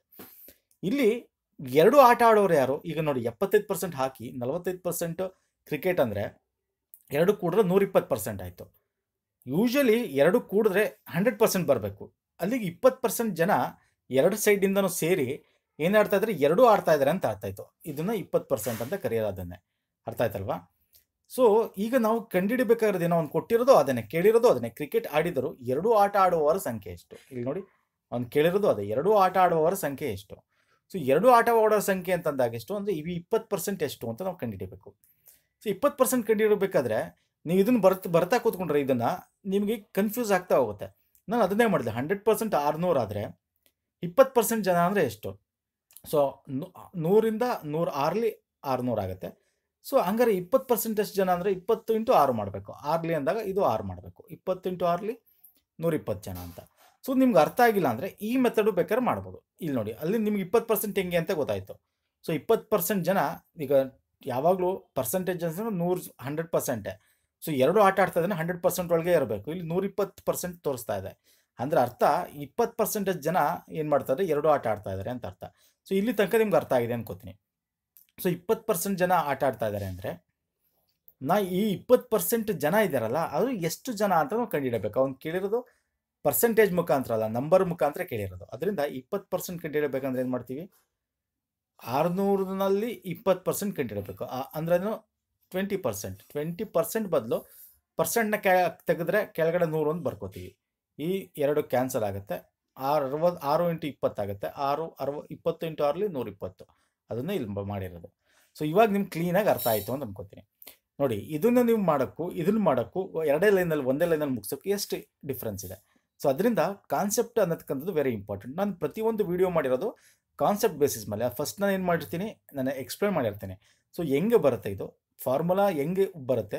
ಇಲ್ಲಿ ಎರಡು ಆಟ ಆಡೋರು ಯಾರು ಈಗ ನೋಡಿ ಎಪ್ಪತ್ತೈದು ಪರ್ಸೆಂಟ್ ಹಾಕಿ ನಲವತ್ತೈದು ಪರ್ಸೆಂಟ್ ಕ್ರಿಕೆಟ್ ಅಂದರೆ ಎರಡು ಕೂಡಿದ್ರೆ ನೂರಿಪ್ಪತ್ತು ಪರ್ಸೆಂಟ್ ಆಯಿತು ಯೂಶ್ವಲಿ ಎರಡು ಕೂಡಿದ್ರೆ ಹಂಡ್ರೆಡ್ ಪರ್ಸೆಂಟ್ ಬರಬೇಕು ಅಲ್ಲಿಗೆ ಇಪ್ಪತ್ತು ಪರ್ಸೆಂಟ್ ಜನ ಎರಡು ಸೈಡಿಂದನೂ ಸೇರಿ ಏನು ಆಡ್ತಾ ಇದ್ರೆ ಎರಡೂ ಆಡ್ತಾ ಇದ್ದಾರೆ ಅಂತ ಅರ್ಥ ಇತ್ತು ಇದನ್ನು ಇಪ್ಪತ್ತು ಪರ್ಸೆಂಟ್ ಅಂತ ಅದನ್ನೇ ಅರ್ಥ ಆಯ್ತಲ್ವಾ ಸೊ ಈಗ ನಾವು ಕಂಡುಹಿಡಬೇಕಾಗಿರೋದು ಏನೋ ಒಂದು ಕೊಟ್ಟಿರೋದು ಅದನ್ನೇ ಕೇಳಿರೋದು ಅದನ್ನೇ ಕ್ರಿಕೆಟ್ ಆಡಿದರೂ ಎರಡೂ ಆಟ ಆಡುವವರ ಸಂಖ್ಯೆ ಎಷ್ಟು ಇಲ್ಲಿ ನೋಡಿ ಅವ್ನು ಕೇಳಿರೋದು ಅದೇ ಎರಡೂ ಆಟ ಆಡುವವರ ಸಂಖ್ಯೆ ಎಷ್ಟು ಸೊ ಎರಡು ಆಟವಾಡೋ ಸಂಖ್ಯೆ ಅಂತಂದಾಗ ಎಷ್ಟು ಅಂದರೆ ಇವು ಇಪ್ಪತ್ತು ಪರ್ಸೆಂಟ್ ಎಷ್ಟು ಅಂತ ನಾವು ಕಂಡುಹಿಡಬೇಕು ಸೊ ಇಪ್ಪತ್ತು ಪರ್ಸೆಂಟ್ ಕಂಡುಹಿಡಬೇಕಾದ್ರೆ ನೀವು ಇದನ್ನು ಬರ್ತ ಬರ್ತಾ ಕೂತ್ಕೊಂಡ್ರೆ ಇದನ್ನು ನಿಮಗೆ ಕನ್ಫ್ಯೂಸ್ ಆಗ್ತಾ ಹೋಗುತ್ತೆ ನಾನು ಅದನ್ನೇ ಮಾಡಿದೆ ಹಂಡ್ರೆಡ್ ಪರ್ಸೆಂಟ್ ಆರುನೂರು ಆದರೆ ಇಪ್ಪತ್ತು ಪರ್ಸೆಂಟ್ ಜನ ಅಂದರೆ ಎಷ್ಟು ಸೊ ನೂರಿಂದ ನೂರು ಆರಲಿ ಆರುನೂರು ಆಗುತ್ತೆ ಸೊ ಹಂಗಾರೆ ಇಪ್ಪತ್ತು ಪರ್ಸೆಂಟ್ ಎಷ್ಟು ಜನ ಅಂದರೆ ಇಪ್ಪತ್ತು ಇಂಟು ಆರು ಮಾಡಬೇಕು ಆರಲಿ ಅಂದಾಗ ಇದು ಆರು ಮಾಡಬೇಕು ಇಪ್ಪತ್ತು ಇಂಟು ಆರಲಿ ನೂರಿಪ್ಪತ್ತು ಜನ ಅಂತ ಸೊ ನಿಮ್ಗೆ ಅರ್ಥ ಆಗಿಲ್ಲ ಅಂದರೆ ಈ ಮೆಥಡು ಬೇಕಾದ್ರೆ ಮಾಡ್ಬೋದು ಇಲ್ಲಿ ನೋಡಿ ಅಲ್ಲಿ ನಿಮ್ಗೆ ಇಪ್ಪತ್ತು ಪರ್ಸೆಂಟ್ ಹೆಂಗೆ ಅಂತ ಗೊತ್ತಾಯಿತು ಸೊ ಇಪ್ಪತ್ತು ಪರ್ಸೆಂಟ್ ಜನ ಈಗ ಯಾವಾಗಲೂ ಪರ್ಸೆಂಟೇಜ್ ಅಂದರೆ ನೂರು ಹಂಡ್ರೆಡ್ ಪರ್ಸೆಂಟೇ ಸೊ ಎರಡು ಆಟ ಆಡ್ತಾ ಹಂಡ್ರೆಡ್ ಪರ್ಸೆಂಟ್ ಒಳಗೆ ಇರಬೇಕು ಇಲ್ಲಿ ನೂರಿಪ್ಪತ್ತು ಪರ್ಸೆಂಟ್ ತೋರಿಸ್ತಾ ಇದೆ ಅಂದರೆ ಅರ್ಥ ಇಪ್ಪತ್ತು ಪರ್ಸೆಂಟೇಜ್ ಜನ ಏನು ಮಾಡ್ತಾ ಇದ್ದಾರೆ ಎರಡು ಆಟ ಆಡ್ತಾ ಇದ್ದಾರೆ ಅಂತ ಅರ್ಥ ಸೊ ಇಲ್ಲಿ ತನಕ ನಿಮ್ಗೆ ಅರ್ಥ ಆಗಿದೆ ಅನ್ಕೋತೀನಿ ಸೊ ಇಪ್ಪತ್ತು ಪರ್ಸೆಂಟ್ ಜನ ಆಟ ಆಡ್ತಾ ಇದ್ದಾರೆ ಅಂದರೆ ನಾ ಈ ಇಪ್ಪತ್ತು ಪರ್ಸೆಂಟ್ ಜನ ಇದ್ದಾರಲ್ಲ ಅದು ಎಷ್ಟು ಜನ ಅಂತ ನಾವು ಕಂಡುಹಿಡಬೇಕು ಅವ್ನು ಕೇಳಿರೋದು ಪರ್ಸೆಂಟೇಜ್ ಮುಖಾಂತರ ಅಲ್ಲ ನಂಬರ್ ಮುಖಾಂತರ ಕೇಳಿರೋದು ಅದರಿಂದ ಇಪ್ಪತ್ತು ಪರ್ಸೆಂಟ್ ಕಂಡುಹಿಡಬೇಕಂದ್ರೆ ಏನು ಮಾಡ್ತೀವಿ ಆರುನೂರಿನಲ್ಲಿ ಇಪ್ಪತ್ತು ಪರ್ಸೆಂಟ್ ಕಂಡುಹಿಡಬೇಕು ಅಂದ್ರೇನು ಟ್ವೆಂಟಿ ಪರ್ಸೆಂಟ್ ಟ್ವೆಂಟಿ ಪರ್ಸೆಂಟ್ ಬದಲು ಪರ್ಸೆಂಟ್ನ ಕೆ ತೆಗೆದ್ರೆ ಕೆಳಗಡೆ ನೂರು ಒಂದು ಬರ್ಕೋತೀವಿ ಈ ಎರಡು ಕ್ಯಾನ್ಸಲ್ ಆಗುತ್ತೆ ಆರು ಅರವತ್ತು ಆರು ಇಂಟು ಇಪ್ಪತ್ತಾಗುತ್ತೆ ಆರು ಅರವ ಇಪ್ಪತ್ತು ಇಂಟು ಆರಲ್ಲಿ ನೂರಿಪ್ಪತ್ತು ಅದನ್ನು ಇಲ್ಲಿ ಮಾಡಿರೋದು ಸೊ ಇವಾಗ ನಿಮ್ಗೆ ಕ್ಲೀನಾಗಿ ಅರ್ಥ ಆಯಿತು ಅಂತ ಅಂದ್ಕೋತೀನಿ ನೋಡಿ ಇದನ್ನು ನೀವು ಮಾಡೋಕ್ಕೂ ಇದನ್ನು ಮಾಡೋಕ್ಕೂ ಎರಡೇ ಲೈನಲ್ಲಿ ಒಂದೇ ಲೈನಲ್ಲಿ ಮುಗಿಸೋಕ್ಕೆ ಎಷ್ಟು ಡಿಫ್ರೆನ್ಸ್ ಇದೆ ಸೊ ಅದರಿಂದ ಕಾನ್ಸೆಪ್ಟ್ ಅನ್ನತಕ್ಕಂಥದ್ದು ವೆರಿ ಇಂಪಾರ್ಟೆಂಟ್ ನಾನು ಪ್ರತಿಯೊಂದು ವೀಡಿಯೋ ಮಾಡಿರೋದು ಕಾನ್ಸೆಪ್ಟ್ ಬೇಸಿಸ್ ಮೇಲೆ ಫಸ್ಟ್ ನಾನು ಏನು ಮಾಡಿರ್ತೀನಿ ನಾನು ಎಕ್ಸ್ಪ್ಲೇನ್ ಮಾಡಿರ್ತೀನಿ ಸೊ ಹೆಂಗೆ ಬರುತ್ತೆ ಇದು ಫಾರ್ಮುಲಾ ಹೆಂಗೆ ಬರುತ್ತೆ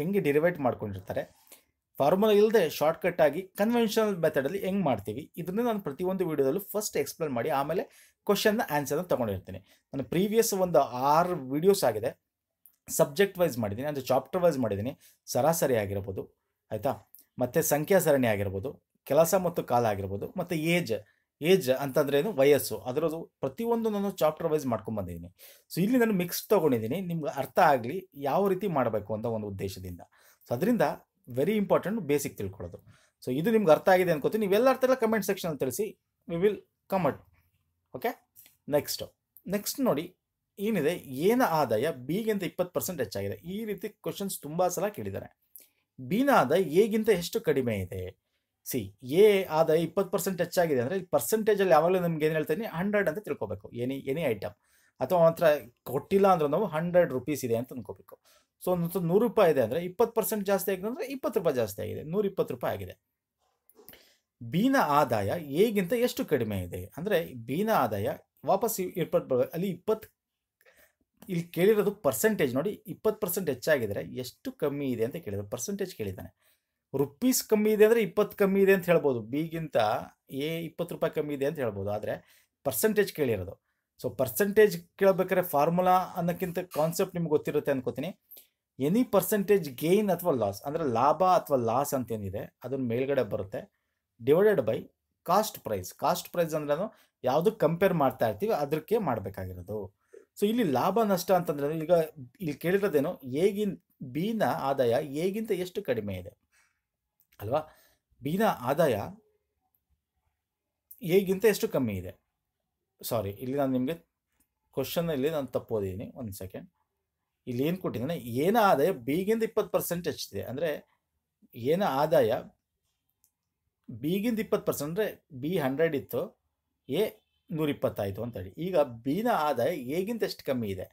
ಹೆಂಗೆ ಡಿರಿವೈಟ್ ಮಾಡ್ಕೊಂಡಿರ್ತಾರೆ ಫಾರ್ಮುಲಾ ಇಲ್ಲದೆ ಶಾರ್ಟ್ಕಟ್ ಆಗಿ ಕನ್ವೆನ್ಷನಲ್ ಮೆಥಡಲ್ಲಿ ಹೆಂಗೆ ಮಾಡ್ತೀವಿ ಇದನ್ನು ನಾನು ಪ್ರತಿಯೊಂದು ವೀಡಿಯೋದಲ್ಲೂ ಫಸ್ಟ್ ಎಕ್ಸ್ಪ್ಲೇನ್ ಮಾಡಿ ಆಮೇಲೆ ಕ್ವಶನ್ನ ಆನ್ಸರ್ನ ತೊಗೊಂಡಿರ್ತೀನಿ ನಾನು ಪ್ರೀವಿಯಸ್ ಒಂದು ಆರು ವೀಡಿಯೋಸ್ ಆಗಿದೆ ಸಬ್ಜೆಕ್ಟ್ ವೈಸ್ ಮಾಡಿದ್ದೀನಿ ಅಂದರೆ ಚಾಪ್ಟರ್ ವೈಸ್ ಮಾಡಿದ್ದೀನಿ ಸರಾಸರಿ ಆಗಿರ್ಬೋದು ಆಯಿತಾ ಮತ್ತು ಸಂಖ್ಯಾ ಸರಣಿ ಆಗಿರ್ಬೋದು ಕೆಲಸ ಮತ್ತು ಕಾಲ ಆಗಿರ್ಬೋದು ಮತ್ತು ಏಜ್ ಏಜ್ ಅಂತಂದ್ರೆ ಏನು ವಯಸ್ಸು ಅದರದು ಪ್ರತಿಯೊಂದು ನಾನು ಚಾಪ್ಟರ್ ವೈಸ್ ಬಂದಿದ್ದೀನಿ ಸೊ ಇಲ್ಲಿ ನಾನು ಮಿಕ್ಸ್ ತೊಗೊಂಡಿದ್ದೀನಿ ನಿಮ್ಗೆ ಅರ್ಥ ಆಗಲಿ ಯಾವ ರೀತಿ ಮಾಡಬೇಕು ಅಂತ ಒಂದು ಉದ್ದೇಶದಿಂದ ಸೊ ಅದರಿಂದ ವೆರಿ ಇಂಪಾರ್ಟೆಂಟ್ ಬೇಸಿಕ್ ತಿಳ್ಕೊಳ್ಳೋದು ಸೊ ಇದು ನಿಮ್ಗೆ ಅರ್ಥ ಆಗಿದೆ ಅನ್ಕೋತೀನಿ ನೀವೆಲ್ಲ ಅರ್ಥ ಎಲ್ಲ ಕಮೆಂಟ್ ಅಲ್ಲಿ ತಿಳಿಸಿ we will comment okay next next ನೋಡಿ ಏನಿದೆ ಏನ ಆದಾಯ ಬಿಗಿಂತ ಇಪ್ಪತ್ತು ಪರ್ಸೆಂಟ್ ಹೆಚ್ಚಾಗಿದೆ ಈ ರೀತಿ ಕ್ವಶನ್ಸ್ ತುಂಬ ಸಲ ಕೇಳಿದ್ದಾರೆ ಆದಾಯ ಎಗಿಂತ ಎಷ್ಟು ಕಡಿಮೆ ಇದೆ ಸಿ ಎ ಆದ ಇಪ್ಪತ್ತು ಪರ್ಸೆಂಟ್ ಹೆಚ್ಚಾಗಿದೆ ಅಂದರೆ ಪರ್ಸೆಂಟೇಜಲ್ಲಿ ಯಾವಾಗಲೂ ನಮ್ಗೆ ಏನು ಹೇಳ್ತೀನಿ ಹಂಡ್ರೆಡ್ ಅಂತ ತಿಳ್ಕೊಬೇಕು ಎನಿ ಎನಿ ಐಟಮ್ ಅಥವಾ ಒಂಥರ ಕೊಟ್ಟಿಲ್ಲ ಅಂದ್ರೆ ನಾವು ಹಂಡ್ರೆಡ್ ರುಪೀಸ್ ಇದೆ ಅಂತ ಅನ್ಕೋಬೇಕು ಸೊ ಒಂದು ನೂರು ರೂಪಾಯಿ ಇದೆ ಅಂದರೆ ಇಪ್ಪತ್ತು ಪರ್ಸೆಂಟ್ ಜಾಸ್ತಿ ಆಗಿದೆ ಅಂದರೆ ಇಪ್ಪತ್ತು ರೂಪಾಯಿ ಜಾಸ್ತಿ ಆಗಿದೆ ನೂರ ಇಪ್ಪತ್ತು ರೂಪಾಯಿ ಆಗಿದೆ ಬೀನ ಆದಾಯ ಎಗಿಂತ ಎಷ್ಟು ಕಡಿಮೆ ಇದೆ ಅಂದರೆ ಬೀನ ಆದಾಯ ವಾಪಸ್ ಇಪ್ಪತ್ತು ಅಲ್ಲಿ ಇಪ್ಪತ್ತು ಇಲ್ಲಿ ಕೇಳಿರೋದು ಪರ್ಸೆಂಟೇಜ್ ನೋಡಿ ಇಪ್ಪತ್ತು ಪರ್ಸೆಂಟ್ ಹೆಚ್ಚಾಗಿದ್ದರೆ ಎಷ್ಟು ಕಮ್ಮಿ ಇದೆ ಅಂತ ಕೇಳಿದ್ರು ಪರ್ಸೆಂಟೇಜ್ ಕೇಳಿದ್ದಾನೆ ರುಪೀಸ್ ಕಮ್ಮಿ ಇದೆ ಅಂದರೆ ಇಪ್ಪತ್ತು ಕಮ್ಮಿ ಇದೆ ಅಂತ ಹೇಳ್ಬೋದು ಬಿಗಿಂತ ಎ ಇಪ್ಪತ್ತು ರೂಪಾಯಿ ಕಮ್ಮಿ ಇದೆ ಅಂತ ಹೇಳ್ಬೋದು ಆದರೆ ಪರ್ಸೆಂಟೇಜ್ ಕೇಳಿರೋದು ಸೊ ಪರ್ಸೆಂಟೇಜ್ ಕೇಳಬೇಕಾದ್ರೆ ಫಾರ್ಮುಲಾ ಅನ್ನೋಕ್ಕಿಂತ ಕಾನ್ಸೆಪ್ಟ್ ನಿಮ್ಗೆ ಗೊತ್ತಿರುತ್ತೆ ಅನ್ಕೋತೀನಿ ಎನಿ ಪರ್ಸೆಂಟೇಜ್ ಗೇನ್ ಅಥವಾ ಲಾಸ್ ಅಂದರೆ ಲಾಭ ಅಥವಾ ಲಾಸ್ ಅಂತೇನಿದೆ ಅದನ್ನು ಮೇಲ್ಗಡೆ ಬರುತ್ತೆ divided by cost price cost price ಅಂದ್ರೆ ಯಾವುದು ಕಂಪೇರ್ ಮಾಡ್ತಾ ಇರ್ತೀವಿ ಅದಕ್ಕೆ ಮಾಡಬೇಕಾಗಿರೋದು ಸೊ ಇಲ್ಲಿ ಲಾಭ ನಷ್ಟ ಅಂತಂದ್ರೆ ಈಗ ಇಲ್ಲಿ ಕೇಳಿರೋದೇನು ಹೇಗಿನ್ ಬೀನ ಆದಾಯ ಹೇಗಿಂತ ಎಷ್ಟು ಕಡಿಮೆ ಇದೆ ಅಲ್ವಾ ಬೀನ ಆದಾಯ ಹೇಗಿಂತ ಎಷ್ಟು ಕಮ್ಮಿ ಇದೆ ಸಾರಿ ಇಲ್ಲಿ ನಾನು ನಿಮಗೆ ಇಲ್ಲಿ ನಾನು ತಪ್ಪೋದಿದ್ದೀನಿ ಒಂದು ಸೆಕೆಂಡ್ ಇಲ್ಲಿ ಏನು ಕೊಟ್ಟಿದ್ದೀನಿ ಏನ ಆದಾಯ ಬೀಗಿಂದ ಇಪ್ಪತ್ತು ಪರ್ಸೆಂಟ್ ಹೆಚ್ಚಿದೆ ಅಂದರೆ ಏನ ಆದಾಯ ಬೀಗಿಂದ ಇಪ್ಪತ್ತು ಪರ್ಸೆಂಟ್ ಅಂದರೆ ಬಿ ಹಂಡ್ರೆಡ್ ಇತ್ತು ಎ ನೂರಿಪ್ಪತ್ತಾಯಿತು ಅಂತೇಳಿ ಈಗ ಬಿನ ಆದಾಯ ಹೇಗಿಂತ ಎಷ್ಟು ಕಮ್ಮಿ ಇದೆ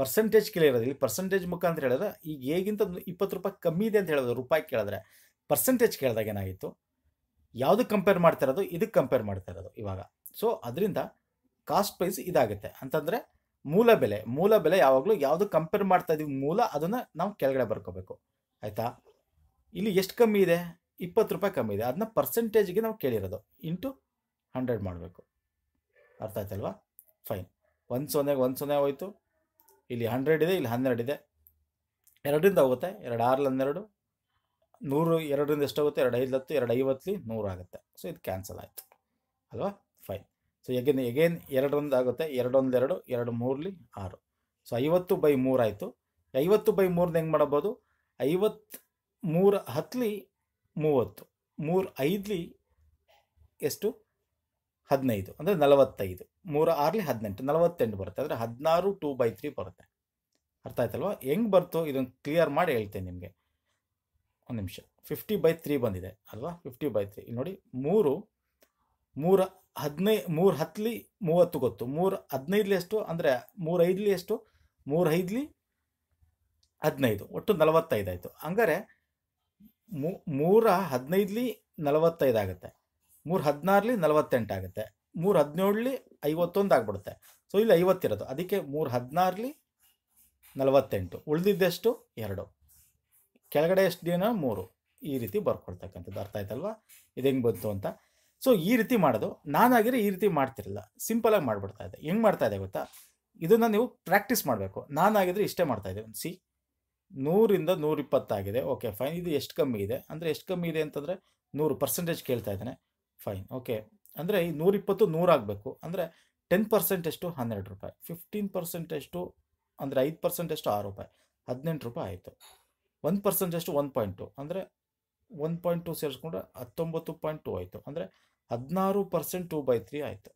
ಪರ್ಸೆಂಟೇಜ್ ಕೇಳಿರೋದು ಇಲ್ಲಿ ಪರ್ಸೆಂಟೇಜ್ ಮುಖಾಂತರ ಹೇಳಿದ್ರೆ ಈಗ ಹೇಗಿಂತ ಇಪ್ಪತ್ತು ರೂಪಾಯಿ ಕಮ್ಮಿ ಇದೆ ಅಂತ ಹೇಳೋದು ರೂಪಾಯಿ ಕೇಳಿದ್ರೆ ಪರ್ಸೆಂಟೇಜ್ ಕೇಳಿದಾಗ ಏನಾಗಿತ್ತು ಯಾವುದು ಕಂಪೇರ್ ಮಾಡ್ತಾ ಇರೋದು ಇದಕ್ಕೆ ಕಂಪೇರ್ ಮಾಡ್ತಾ ಇರೋದು ಇವಾಗ ಸೊ ಅದರಿಂದ ಕಾಸ್ಟ್ ಪ್ರೈಸ್ ಇದಾಗುತ್ತೆ ಅಂತಂದರೆ ಮೂಲ ಬೆಲೆ ಮೂಲ ಬೆಲೆ ಯಾವಾಗಲೂ ಯಾವುದು ಕಂಪೇರ್ ಮಾಡ್ತಾ ಇದೀವಿ ಮೂಲ ಅದನ್ನು ನಾವು ಕೆಳಗಡೆ ಬರ್ಕೋಬೇಕು ಆಯಿತಾ ಇಲ್ಲಿ ಎಷ್ಟು ಕಮ್ಮಿ ಇದೆ ಇಪ್ಪತ್ತು ರೂಪಾಯಿ ಕಮ್ಮಿ ಇದೆ ಅದನ್ನ ಪರ್ಸೆಂಟೇಜ್ಗೆ ನಾವು ಕೇಳಿರೋದು ಇಂಟು ಹಂಡ್ರೆಡ್ ಮಾಡಬೇಕು ಅರ್ಥ ಆಯ್ತಲ್ವಾ ಫೈನ್ ಒಂದು ಸೊನ್ನೆಗೆ ಒಂದು ಸೊನ್ನೆ ಹೋಯಿತು ಇಲ್ಲಿ ಹಂಡ್ರೆಡ್ ಇದೆ ಇಲ್ಲಿ ಹನ್ನೆರಡು ಇದೆ ಎರಡರಿಂದ ಹೋಗುತ್ತೆ ಎರಡು ಆರ್ಲ ಹನ್ನೆರಡು ನೂರು ಎರಡರಿಂದ ಎಷ್ಟಾಗುತ್ತೆ ಎರಡು ಐದು ಹತ್ತು ಎರಡು ಐವತ್ತಲ್ಲಿ ನೂರು ಆಗುತ್ತೆ ಸೊ ಇದು ಕ್ಯಾನ್ಸಲ್ ಆಯಿತು ಅಲ್ವಾ ಫೈನ್ ಸೊ ಎಗೇನ್ ಎಗೇನ್ ಎರಡೊಂದು ಆಗುತ್ತೆ ಎರಡೊಂದು ಎರಡು ಎರಡು ಮೂರಲಿ ಆರು ಸೊ ಐವತ್ತು ಬೈ ಮೂರಾಯಿತು ಐವತ್ತು ಬೈ ಮೂರನ್ನ ಹೆಂಗೆ ಮಾಡಬೋದು ಐವತ್ತು ಮೂರು ಹತ್ತಲಿ ಮೂವತ್ತು ಮೂರು ಐದಲಿ ಎಷ್ಟು ಹದಿನೈದು ಅಂದರೆ ನಲವತ್ತೈದು ಮೂರ ಆರ್ಲಿ ಹದಿನೆಂಟು ನಲವತ್ತೆಂಟು ಬರುತ್ತೆ ಅಂದರೆ ಹದಿನಾರು ಟೂ ಬೈ ತ್ರೀ ಬರುತ್ತೆ ಅರ್ಥ ಆಯ್ತಲ್ವಾ ಹೆಂಗೆ ಬರ್ತು ಇದನ್ನು ಕ್ಲಿಯರ್ ಮಾಡಿ ಹೇಳ್ತೇನೆ ನಿಮಗೆ ಒಂದು ನಿಮಿಷ ಫಿಫ್ಟಿ ಬೈ ತ್ರೀ ಬಂದಿದೆ ಅಲ್ವಾ ಫಿಫ್ಟಿ ಬೈ ತ್ರೀ ನೋಡಿ ಮೂರು ಮೂರ ಹದಿನೈ ಮೂರು ಹತ್ತಲಿ ಮೂವತ್ತು ಗೊತ್ತು ಮೂರು ಹದಿನೈದಲಿ ಎಷ್ಟು ಅಂದರೆ ಮೂರು ಎಷ್ಟು ಮೂರು ಹದಿನೈದು ಒಟ್ಟು ನಲವತ್ತೈದು ಆಯಿತು ಹಂಗಾರೆ ಮೂರ ಹದಿನೈದಲಿ ನಲವತ್ತೈದು ಆಗುತ್ತೆ ಮೂರು ಹದಿನಾರಲಿ ಆಗುತ್ತೆ ಮೂರು ಹದಿನೇಳಲಿ ಐವತ್ತೊಂದು ಆಗಿಬಿಡುತ್ತೆ ಸೊ ಇಲ್ಲಿ ಐವತ್ತಿರೋದು ಅದಕ್ಕೆ ಮೂರು ಹದಿನಾರಲಿ ನಲವತ್ತೆಂಟು ಉಳಿದಿದ್ದಷ್ಟು ಎರಡು ಕೆಳಗಡೆ ಎಷ್ಟು ದಿನ ಮೂರು ಈ ರೀತಿ ಬರ್ಕೊಳ್ತಕ್ಕಂಥದ್ದು ಅರ್ಥ ಆಯ್ತಲ್ವಾ ಇದು ಹೆಂಗೆ ಬಂತು ಅಂತ ಸೊ ಈ ರೀತಿ ಮಾಡೋದು ನಾನಾಗಿರೆ ಈ ರೀತಿ ಮಾಡ್ತಿರಲಿಲ್ಲ ಸಿಂಪಲಾಗಿ ಮಾಡಿಬಿಡ್ತಾ ಇದೆ ಹೆಂಗೆ ಮಾಡ್ತಾ ಇದೆ ಗೊತ್ತಾ ಇದನ್ನು ನೀವು ಪ್ರಾಕ್ಟೀಸ್ ಮಾಡಬೇಕು ನಾನಾಗಿದ್ರೆ ಇಷ್ಟೇ ಮಾಡ್ತಾ ಮಾಡ್ತಾಯಿದ್ದೆ ಸಿ ನೂರಿಂದ ನೂರಿಪ್ಪತ್ತಾಗಿದೆ ಓಕೆ ಫೈನ್ ಇದು ಎಷ್ಟು ಕಮ್ಮಿ ಇದೆ ಅಂದರೆ ಎಷ್ಟು ಕಮ್ಮಿ ಇದೆ ಅಂತಂದರೆ ನೂರು ಪರ್ಸೆಂಟೇಜ್ ಕೇಳ್ತಾ ಇದ್ದಾನೆ ಫೈನ್ ಓಕೆ ಅಂದರೆ ಈ ನೂರಿಪ್ಪತ್ತು ನೂರಾಗಬೇಕು ಅಂದರೆ ಟೆನ್ ಪರ್ಸೆಂಟ್ ಎಷ್ಟು ಹನ್ನೆರಡು ರೂಪಾಯಿ ಫಿಫ್ಟೀನ್ ಪರ್ಸೆಂಟ್ ಎಷ್ಟು ಅಂದರೆ ಐದು ಪರ್ಸೆಂಟ್ ಎಷ್ಟು ಆರು ರೂಪಾಯಿ ಹದಿನೆಂಟು ರೂಪಾಯಿ ಆಯಿತು ಒನ್ ಪರ್ಸೆಂಟ್ ಎಷ್ಟು ಒನ್ ಪಾಯಿಂಟ್ ಟು ಅಂದರೆ ಒನ್ ಪಾಯಿಂಟ್ ಟು ಸೇರಿಸ್ಕೊಂಡ್ರೆ ಹತ್ತೊಂಬತ್ತು ಪಾಯಿಂಟ್ ಟು ಆಯಿತು ಅಂದರೆ ಹದಿನಾರು ಪರ್ಸೆಂಟ್ ಟೂ ಬೈ ತ್ರೀ ಆಯಿತು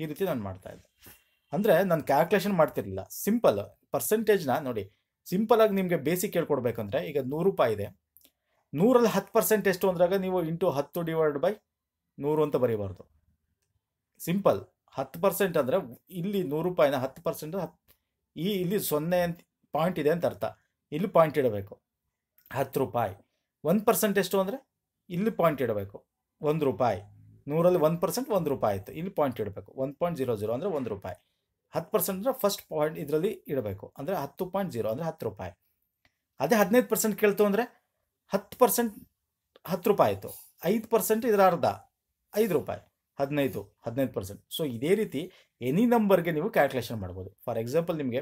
ಈ ರೀತಿ ನಾನು ಮಾಡ್ತಾಯಿದ್ದೆ ಅಂದರೆ ನಾನು ಕ್ಯಾಲ್ಕುಲೇಷನ್ ಮಾಡ್ತಿರಲಿಲ್ಲ ಸಿಂಪಲ್ ಪರ್ಸೆಂಟೇಜ್ನ ನೋಡಿ ಸಿಂಪಲಾಗಿ ನಿಮಗೆ ಬೇಸಿಕ್ ಹೇಳ್ಕೊಡ್ಬೇಕಂದ್ರೆ ಈಗ ನೂರು ರೂಪಾಯಿ ಇದೆ ನೂರಲ್ಲಿ ಹತ್ತು ಪರ್ಸೆಂಟ್ ಎಷ್ಟು ಅಂದ್ರಾಗ ನೀವು ಇಂಟು ಹತ್ತು ಡಿವೈಡ್ ಬೈ ನೂರು ಅಂತ ಬರೀಬಾರ್ದು ಸಿಂಪಲ್ ಹತ್ತು ಪರ್ಸೆಂಟ್ ಅಂದರೆ ಇಲ್ಲಿ ನೂರು ರೂಪಾಯಿನ ಹತ್ತು ಪರ್ಸೆಂಟ್ ಹತ್ತು ಈ ಇಲ್ಲಿ ಸೊನ್ನೆ ಅಂತ ಪಾಯಿಂಟ್ ಇದೆ ಅಂತ ಅರ್ಥ ಇಲ್ಲಿ ಪಾಯಿಂಟ್ ಇಡಬೇಕು ಹತ್ತು ರೂಪಾಯಿ ಒಂದು ಪರ್ಸೆಂಟ್ ಎಷ್ಟು ಅಂದರೆ ಇಲ್ಲಿ ಪಾಯಿಂಟ್ ಇಡಬೇಕು ಒಂದು ರೂಪಾಯಿ ನೂರಲ್ಲಿ ಒಂದು ಪರ್ಸೆಂಟ್ ಒಂದು ರೂಪಾಯಿ ಆಯಿತು ಇಲ್ಲಿ ಪಾಯಿಂಟ್ ಇಡಬೇಕು ಒಂದು ಪಾಯಿಂಟ್ ಜೀರೋ ಜೀರೋ ಅಂದರೆ ಒಂದು ರೂಪಾಯಿ ಹತ್ತು ಪರ್ಸೆಂಟ್ ಅಂದರೆ ಫಸ್ಟ್ ಪಾಯಿಂಟ್ ಇದರಲ್ಲಿ ಇಡಬೇಕು ಅಂದರೆ ಹತ್ತು ಪಾಯಿಂಟ್ ಜೀರೋ ಅಂದರೆ ಹತ್ತು ರೂಪಾಯಿ ಅದೇ ಹದಿನೈದು ಪರ್ಸೆಂಟ್ ಕೇಳ್ತು ಅಂದರೆ ಹತ್ತು ಪರ್ಸೆಂಟ್ ಹತ್ತು ರೂಪಾಯಿ ಆಯಿತು ಐದು ಪರ್ಸೆಂಟ್ ಇದರ ಅರ್ಧ ಐದು ರೂಪಾಯಿ ಹದಿನೈದು ಹದಿನೈದು ಪರ್ಸೆಂಟ್ ಸೊ ಇದೇ ರೀತಿ ಎನಿ ನಂಬರ್ಗೆ ನೀವು ಕ್ಯಾಲ್ಕುಲೇಷನ್ ಮಾಡ್ಬೋದು ಫಾರ್ ಎಕ್ಸಾಂಪಲ್ ನಿಮಗೆ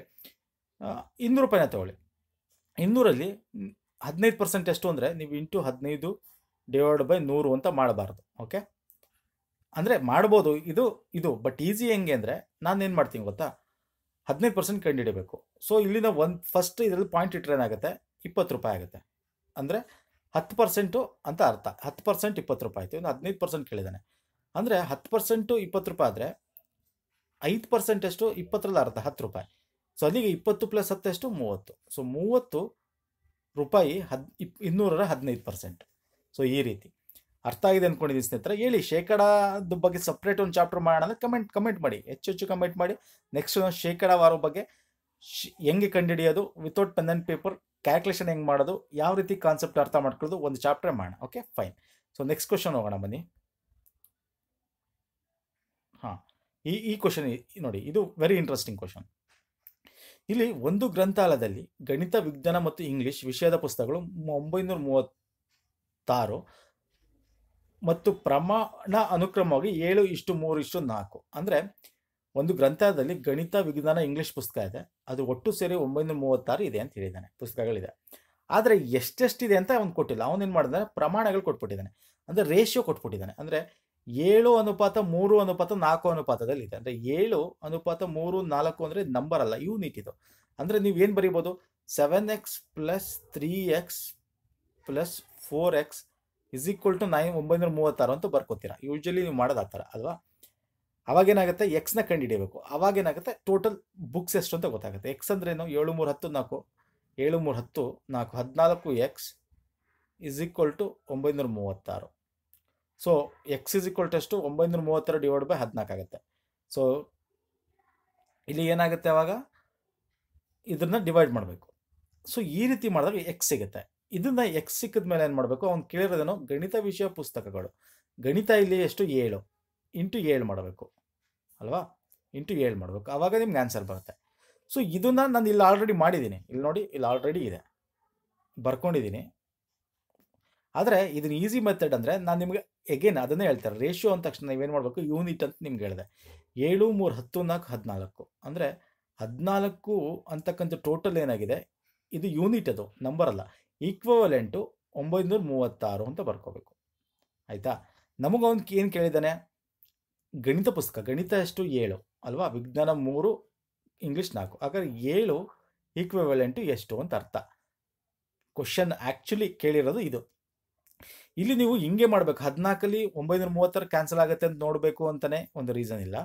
ಇನ್ನೂರು ರೂಪಾಯಿನ ತಗೊಳ್ಳಿ ಇನ್ನೂರಲ್ಲಿ ಹದಿನೈದು ಪರ್ಸೆಂಟ್ ಎಷ್ಟು ಅಂದರೆ ನೀವು ಇಂಟು ಹದಿನೈದು ಡಿವೈಡ್ ಬೈ ನೂರು ಅಂತ ಮಾಡಬಾರ್ದು ಓಕೆ ಅಂದರೆ ಮಾಡ್ಬೋದು ಇದು ಇದು ಬಟ್ ಈಸಿ ಹೆಂಗೆ ಅಂದರೆ ನಾನೇನು ಮಾಡ್ತೀನಿ ಗೊತ್ತಾ ಹದಿನೈದು ಪರ್ಸೆಂಟ್ ಕಂಡು ಸೊ ಇಲ್ಲಿನ ಒಂದು ಫಸ್ಟ್ ಇದರಲ್ಲಿ ಪಾಯಿಂಟ್ ಇಟ್ರೇನಾಗುತ್ತೆ ಇಪ್ಪತ್ತು ರೂಪಾಯಿ ಆಗುತ್ತೆ ಅಂದರೆ ಹತ್ತು ಪರ್ಸೆಂಟು ಅಂತ ಅರ್ಥ ಹತ್ತು ಪರ್ಸೆಂಟ್ ಇಪ್ಪತ್ತು ರೂಪಾಯಿ ಆಯಿತು ಇನ್ನು ಹದಿನೈದು ಪರ್ಸೆಂಟ್ ಕೇಳಿದ್ದಾನೆ ಅಂದರೆ ಹತ್ತು ಪರ್ಸೆಂಟು ಇಪ್ಪತ್ತು ರೂಪಾಯಿ ಆದರೆ ಐದು ಪರ್ಸೆಂಟಷ್ಟು ಇಪ್ಪತ್ತರಲ್ಲಿ ಅರ್ಧ ಹತ್ತು ರೂಪಾಯಿ ಸೊ ಅಲ್ಲಿಗೆ ಇಪ್ಪತ್ತು ಪ್ಲಸ್ ಹತ್ತಷ್ಟು ಮೂವತ್ತು ಸೊ ಮೂವತ್ತು ರೂಪಾಯಿ ಹದ್ ಇಪ್ ಇನ್ನೂರರ ಹದಿನೈದು ಪರ್ಸೆಂಟ್ ಸೊ ಈ ರೀತಿ ಅರ್ಥ ಆಗಿದೆ ಅಂದ್ಕೊಂಡಿದ್ದೀನಿ ಸ್ನೇಹಿತರೆ ಹೇಳಿ ಶೇಕಡಾದ ಬಗ್ಗೆ ಸಪ್ರೇಟ್ ಒಂದು ಚಾಪ್ಟರ್ ಮಾಡೋಣ ಕಮೆಂಟ್ ಕಮೆಂಟ್ ಮಾಡಿ ಹೆಚ್ಚು ಹೆಚ್ಚು ಕಮೆಂಟ್ ಮಾಡಿ ನೆಕ್ಸ್ಟ್ ಶೇಕಡಾವಾರ ಬಗ್ಗೆ ಹೆಂಗೆ ಕಂಡುಹಿಡಿಯೋದು without pen and paper calculation ಹೆಂಗೆ ಮಾಡೋದು ಯಾವ ರೀತಿ ಕಾನ್ಸೆಪ್ಟ್ ಅರ್ಥ ಮಾಡ್ಕೊಳ್ಳೋದು ಒಂದು ಚಾಪ್ಟರ್ ಮಾಡೋಣ okay fine so next question ಹೋಗೋಣ ಬನ್ನಿ ಹಾಂ ಈ ಈ ಕ್ವಶನ್ ನೋಡಿ ಇದು ವೆರಿ ಇಂಟ್ರೆಸ್ಟಿಂಗ್ ಕ್ವಶನ್ ಇಲ್ಲಿ ಒಂದು ಗ್ರಂಥಾಲಯದಲ್ಲಿ ಗಣಿತ ವಿಜ್ಞಾನ ಮತ್ತು ಇಂಗ್ಲಿಷ್ ವಿಷಯದ ಪುಸ್ತಕಗಳು ಒಂಬೈನೂರ ಮೂವತ್ತಾರು ಮತ್ತು ಪ್ರಮಾಣ ಅನುಕ್ರಮವಾಗಿ ಏಳು ಇಷ್ಟು ಮೂರು ಇಷ್ಟು ನಾಲ್ಕು ಅಂದರೆ ಒಂದು ಗ್ರಂಥದಲ್ಲಿ ಗಣಿತ ವಿಜ್ಞಾನ ಇಂಗ್ಲೀಷ್ ಪುಸ್ತಕ ಇದೆ ಅದು ಒಟ್ಟು ಸೇರಿ ಒಂಬೈನೂರ ಮೂವತ್ತಾರು ಇದೆ ಅಂತ ಹೇಳಿದ್ದಾನೆ ಪುಸ್ತಕಗಳಿದೆ ಆದರೆ ಎಷ್ಟೆಷ್ಟಿದೆ ಅಂತ ಅವ್ನು ಕೊಟ್ಟಿಲ್ಲ ಏನು ಮಾಡಿದಾನೆ ಪ್ರಮಾಣಗಳು ಕೊಟ್ಬಿಟ್ಟಿದ್ದಾನೆ ಅಂದರೆ ರೇಷಿಯೋ ಕೊಟ್ಬಿಟ್ಟಿದ್ದಾನೆ ಅಂದರೆ ಏಳು ಅನುಪಾತ ಮೂರು ಅನುಪಾತ ನಾಲ್ಕು ಅನುಪಾತದಲ್ಲಿ ಇದೆ ಅಂದರೆ ಏಳು ಅನುಪಾತ ಮೂರು ನಾಲ್ಕು ಅಂದರೆ ನಂಬರ್ ಅಲ್ಲ ಯೂನಿಟ್ ಇದು ಅಂದರೆ ನೀವು ಏನು ಬರಿಬೋದು seven x plus three x plus four x is equal to nine ಒಂಬೈನೂರ ಮೂವತ್ತಾರು ಅಂತ ಬರ್ಕೋತೀರ ಯೂಶ್ವಲಿ ನೀವು ಮಾಡೋದು ಆ ಅಲ್ವಾ ಅವಾಗೇನಾಗುತ್ತೆ ಎಕ್ಸ್ನ ಕಂಡು ಹಿಡಿಯಬೇಕು ಅವಾಗೇನಾಗುತ್ತೆ ಟೋಟಲ್ ಬುಕ್ಸ್ ಎಷ್ಟು ಅಂತ ಗೊತ್ತಾಗುತ್ತೆ ಎಕ್ಸ್ ಅಂದ್ರೇನು ಏಳು ಮೂರು ಹತ್ತು ನಾಲ್ಕು ಏಳು ಮೂರು ಹತ್ತು ನಾಲ್ಕು ಹದಿನಾಲ್ಕು ಎಕ್ಸ್ ಇಸ್ ಈಕ್ವಲ್ ಟು ಒಂಬೈನೂರ ಮೂವತ್ತಾರು so x is equal to ಒಂಬೈನೂರ ಮೂವತ್ತಾರು ಡಿವೈಡ್ ಬೈ ಹದಿನಾಲ್ಕು ಆಗುತ್ತೆ ಸೊ ಇಲ್ಲಿ ಏನಾಗುತ್ತೆ ಅವಾಗ ಇದನ್ನ ಡಿವೈಡ್ ಮಾಡಬೇಕು ಸೊ ಈ ರೀತಿ ಮಾಡಿದಾಗ ಎಕ್ಸ್ ಸಿಗುತ್ತೆ ಇದನ್ನ ಎಕ್ಸ್ ಸಿಕ್ಕಿದ ಮೇಲೆ ಏನು ಮಾಡಬೇಕು ಅವ್ನು ಕೇಳಿರೋದೇನು ಗಣಿತ ವಿಷಯ ಪುಸ್ತಕಗಳು ಗಣಿತ ಇಲ್ಲಿ ಎಷ್ಟು ಏಳು ಇಂಟು ಏಳು ಮಾಡಬೇಕು ಅಲ್ವಾ ಇಂಟು ಏಳು ಮಾಡಬೇಕು ಆವಾಗ ನಿಮ್ಗೆ ಆನ್ಸರ್ ಬರುತ್ತೆ ಸೊ ಇದನ್ನು ನಾನು ಇಲ್ಲಿ ಆಲ್ರೆಡಿ ಮಾಡಿದ್ದೀನಿ ಇಲ್ಲಿ ನೋಡಿ ಇಲ್ಲಿ ಆಲ್ರೆಡಿ ಇದೆ ಬರ್ಕೊಂಡಿದ್ದೀನಿ ಆದರೆ ಇದನ್ನ ಈಸಿ ಮೆಥಡ್ ಅಂದರೆ ನಾನು ನಿಮಗೆ ಎಗೇನ್ ಅದನ್ನೇ ಹೇಳ್ತಾರೆ ರೇಷಿಯೋ ಅಂದ ತಕ್ಷಣ ನೀವೇನು ಮಾಡಬೇಕು ಯೂನಿಟ್ ಅಂತ ನಿಮ್ಗೆ ಹೇಳಿದೆ ಏಳು ಮೂರು ಹತ್ತು ನಾಲ್ಕು ಹದಿನಾಲ್ಕು ಅಂದರೆ ಹದಿನಾಲ್ಕು ಅಂತಕ್ಕಂಥ ಟೋಟಲ್ ಏನಾಗಿದೆ ಇದು ಯೂನಿಟ್ ಅದು ನಂಬರ್ ಅಲ್ಲ ಈಕ್ವಲೆಂಟು ಒಂಬೈನೂರ ಮೂವತ್ತಾರು ಅಂತ ಬರ್ಕೋಬೇಕು ಆಯಿತಾ ನಮಗೊಂದು ಏನು ಕೇಳಿದ್ದಾನೆ ಗಣಿತ ಪುಸ್ತಕ ಗಣಿತ ಎಷ್ಟು ಏಳು ಅಲ್ವಾ ವಿಜ್ಞಾನ ಮೂರು ಇಂಗ್ಲೀಷ್ ನಾಲ್ಕು ಹಾಗಾದ್ರೆ ಏಳು ಈಕ್ವೆವೆಲೆಂಟು ಎಷ್ಟು ಅಂತ ಅರ್ಥ ಕ್ವಶನ್ ಆ್ಯಕ್ಚುಲಿ ಕೇಳಿರೋದು ಇದು ಇಲ್ಲಿ ನೀವು ಹಿಂಗೆ ಮಾಡಬೇಕು ಹದಿನಾಲ್ಕಲ್ಲಿ ಒಂಬೈನೂರ ಮೂವತ್ತರ ಕ್ಯಾನ್ಸಲ್ ಆಗುತ್ತೆ ಅಂತ ನೋಡಬೇಕು ಅಂತಲೇ ಒಂದು ರೀಸನ್ ಇಲ್ಲ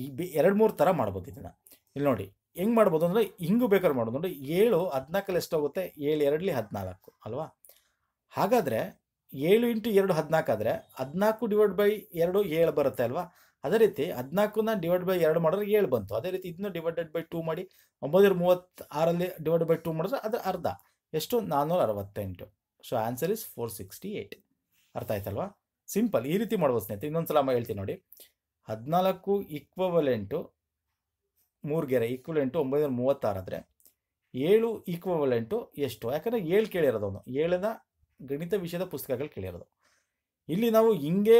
ಈ ಎರಡು ಮೂರು ಥರ ಮಾಡ್ಬೋದು ಇದನ್ನು ಇಲ್ಲಿ ನೋಡಿ ಹೆಂಗೆ ಮಾಡ್ಬೋದು ಅಂದರೆ ಹಿಂಗು ಬೇಕಾದ್ರೆ ಮಾಡ್ಬೋದು ನೋಡಿ ಏಳು ಹದಿನಾಲ್ಕಲ್ಲಿ ಎಷ್ಟಾಗುತ್ತೆ ಏಳು ಎರಡಲಿ ಹದಿನಾಲ್ಕು ಅಲ್ವಾ ಹಾಗಾದರೆ ಏಳು ಇಂಟು ಎರಡು ಹದಿನಾಲ್ಕು ಆದರೆ ಹದಿನಾಲ್ಕು ಡಿವೈಡ್ ಬೈ ಎರಡು ಏಳು ಬರುತ್ತೆ ಅಲ್ವಾ ಅದೇ ರೀತಿ ಹದಿನಾಲ್ಕನ್ನ ಡಿವೈಡ್ ಬೈ ಎರಡು ಮಾಡಿದ್ರೆ ಏಳು ಬಂತು ಅದೇ ರೀತಿ ಇದನ್ನು ಡಿವೈಡೆಡ್ ಬೈ ಟೂ ಮಾಡಿ ಒಂಬೈನೂರ ಆರಲ್ಲಿ ಡಿವೈಡ್ ಬೈ ಟೂ ಮಾಡಿದ್ರೆ ಅದರ ಅರ್ಧ ಎಷ್ಟು ನಾನ್ನೂರ ಅರವತ್ತೆಂಟು so answer is four sixty eight ಅರ್ಥ ಆಯ್ತಲ್ವಾ ಸಿಂಪಲ್ ಈ ರೀತಿ ಮಾಡ್ಬೋದು ಸ್ನೇಹಿತರೆ ಇನ್ನೊಂದ್ಸಲ ಅಮ್ಮ ಹೇಳ್ತೀನಿ ನೋಡಿ ಹದಿನಾಲ್ಕು ಈಕ್ವಲೆಂಟು ಮೂರು ಗೆರೆ ಈಕ್ವಲೆಂಟು ಒಂಬೈನೂರ ಮೂವತ್ತಾರಾದರೆ ಏಳು ಈಕ್ವಲೆಂಟು ಎಷ್ಟು ಯಾಕಂದರೆ ಏಳು ಕೇಳಿರೋದು ಅವನು ಏಳನ್ನ ಗಣಿತ ವಿಷಯದ ಪುಸ್ತಕಗಳು ಕೇಳಿರೋದು ಇಲ್ಲಿ ನಾವು ಹಿಂಗೆ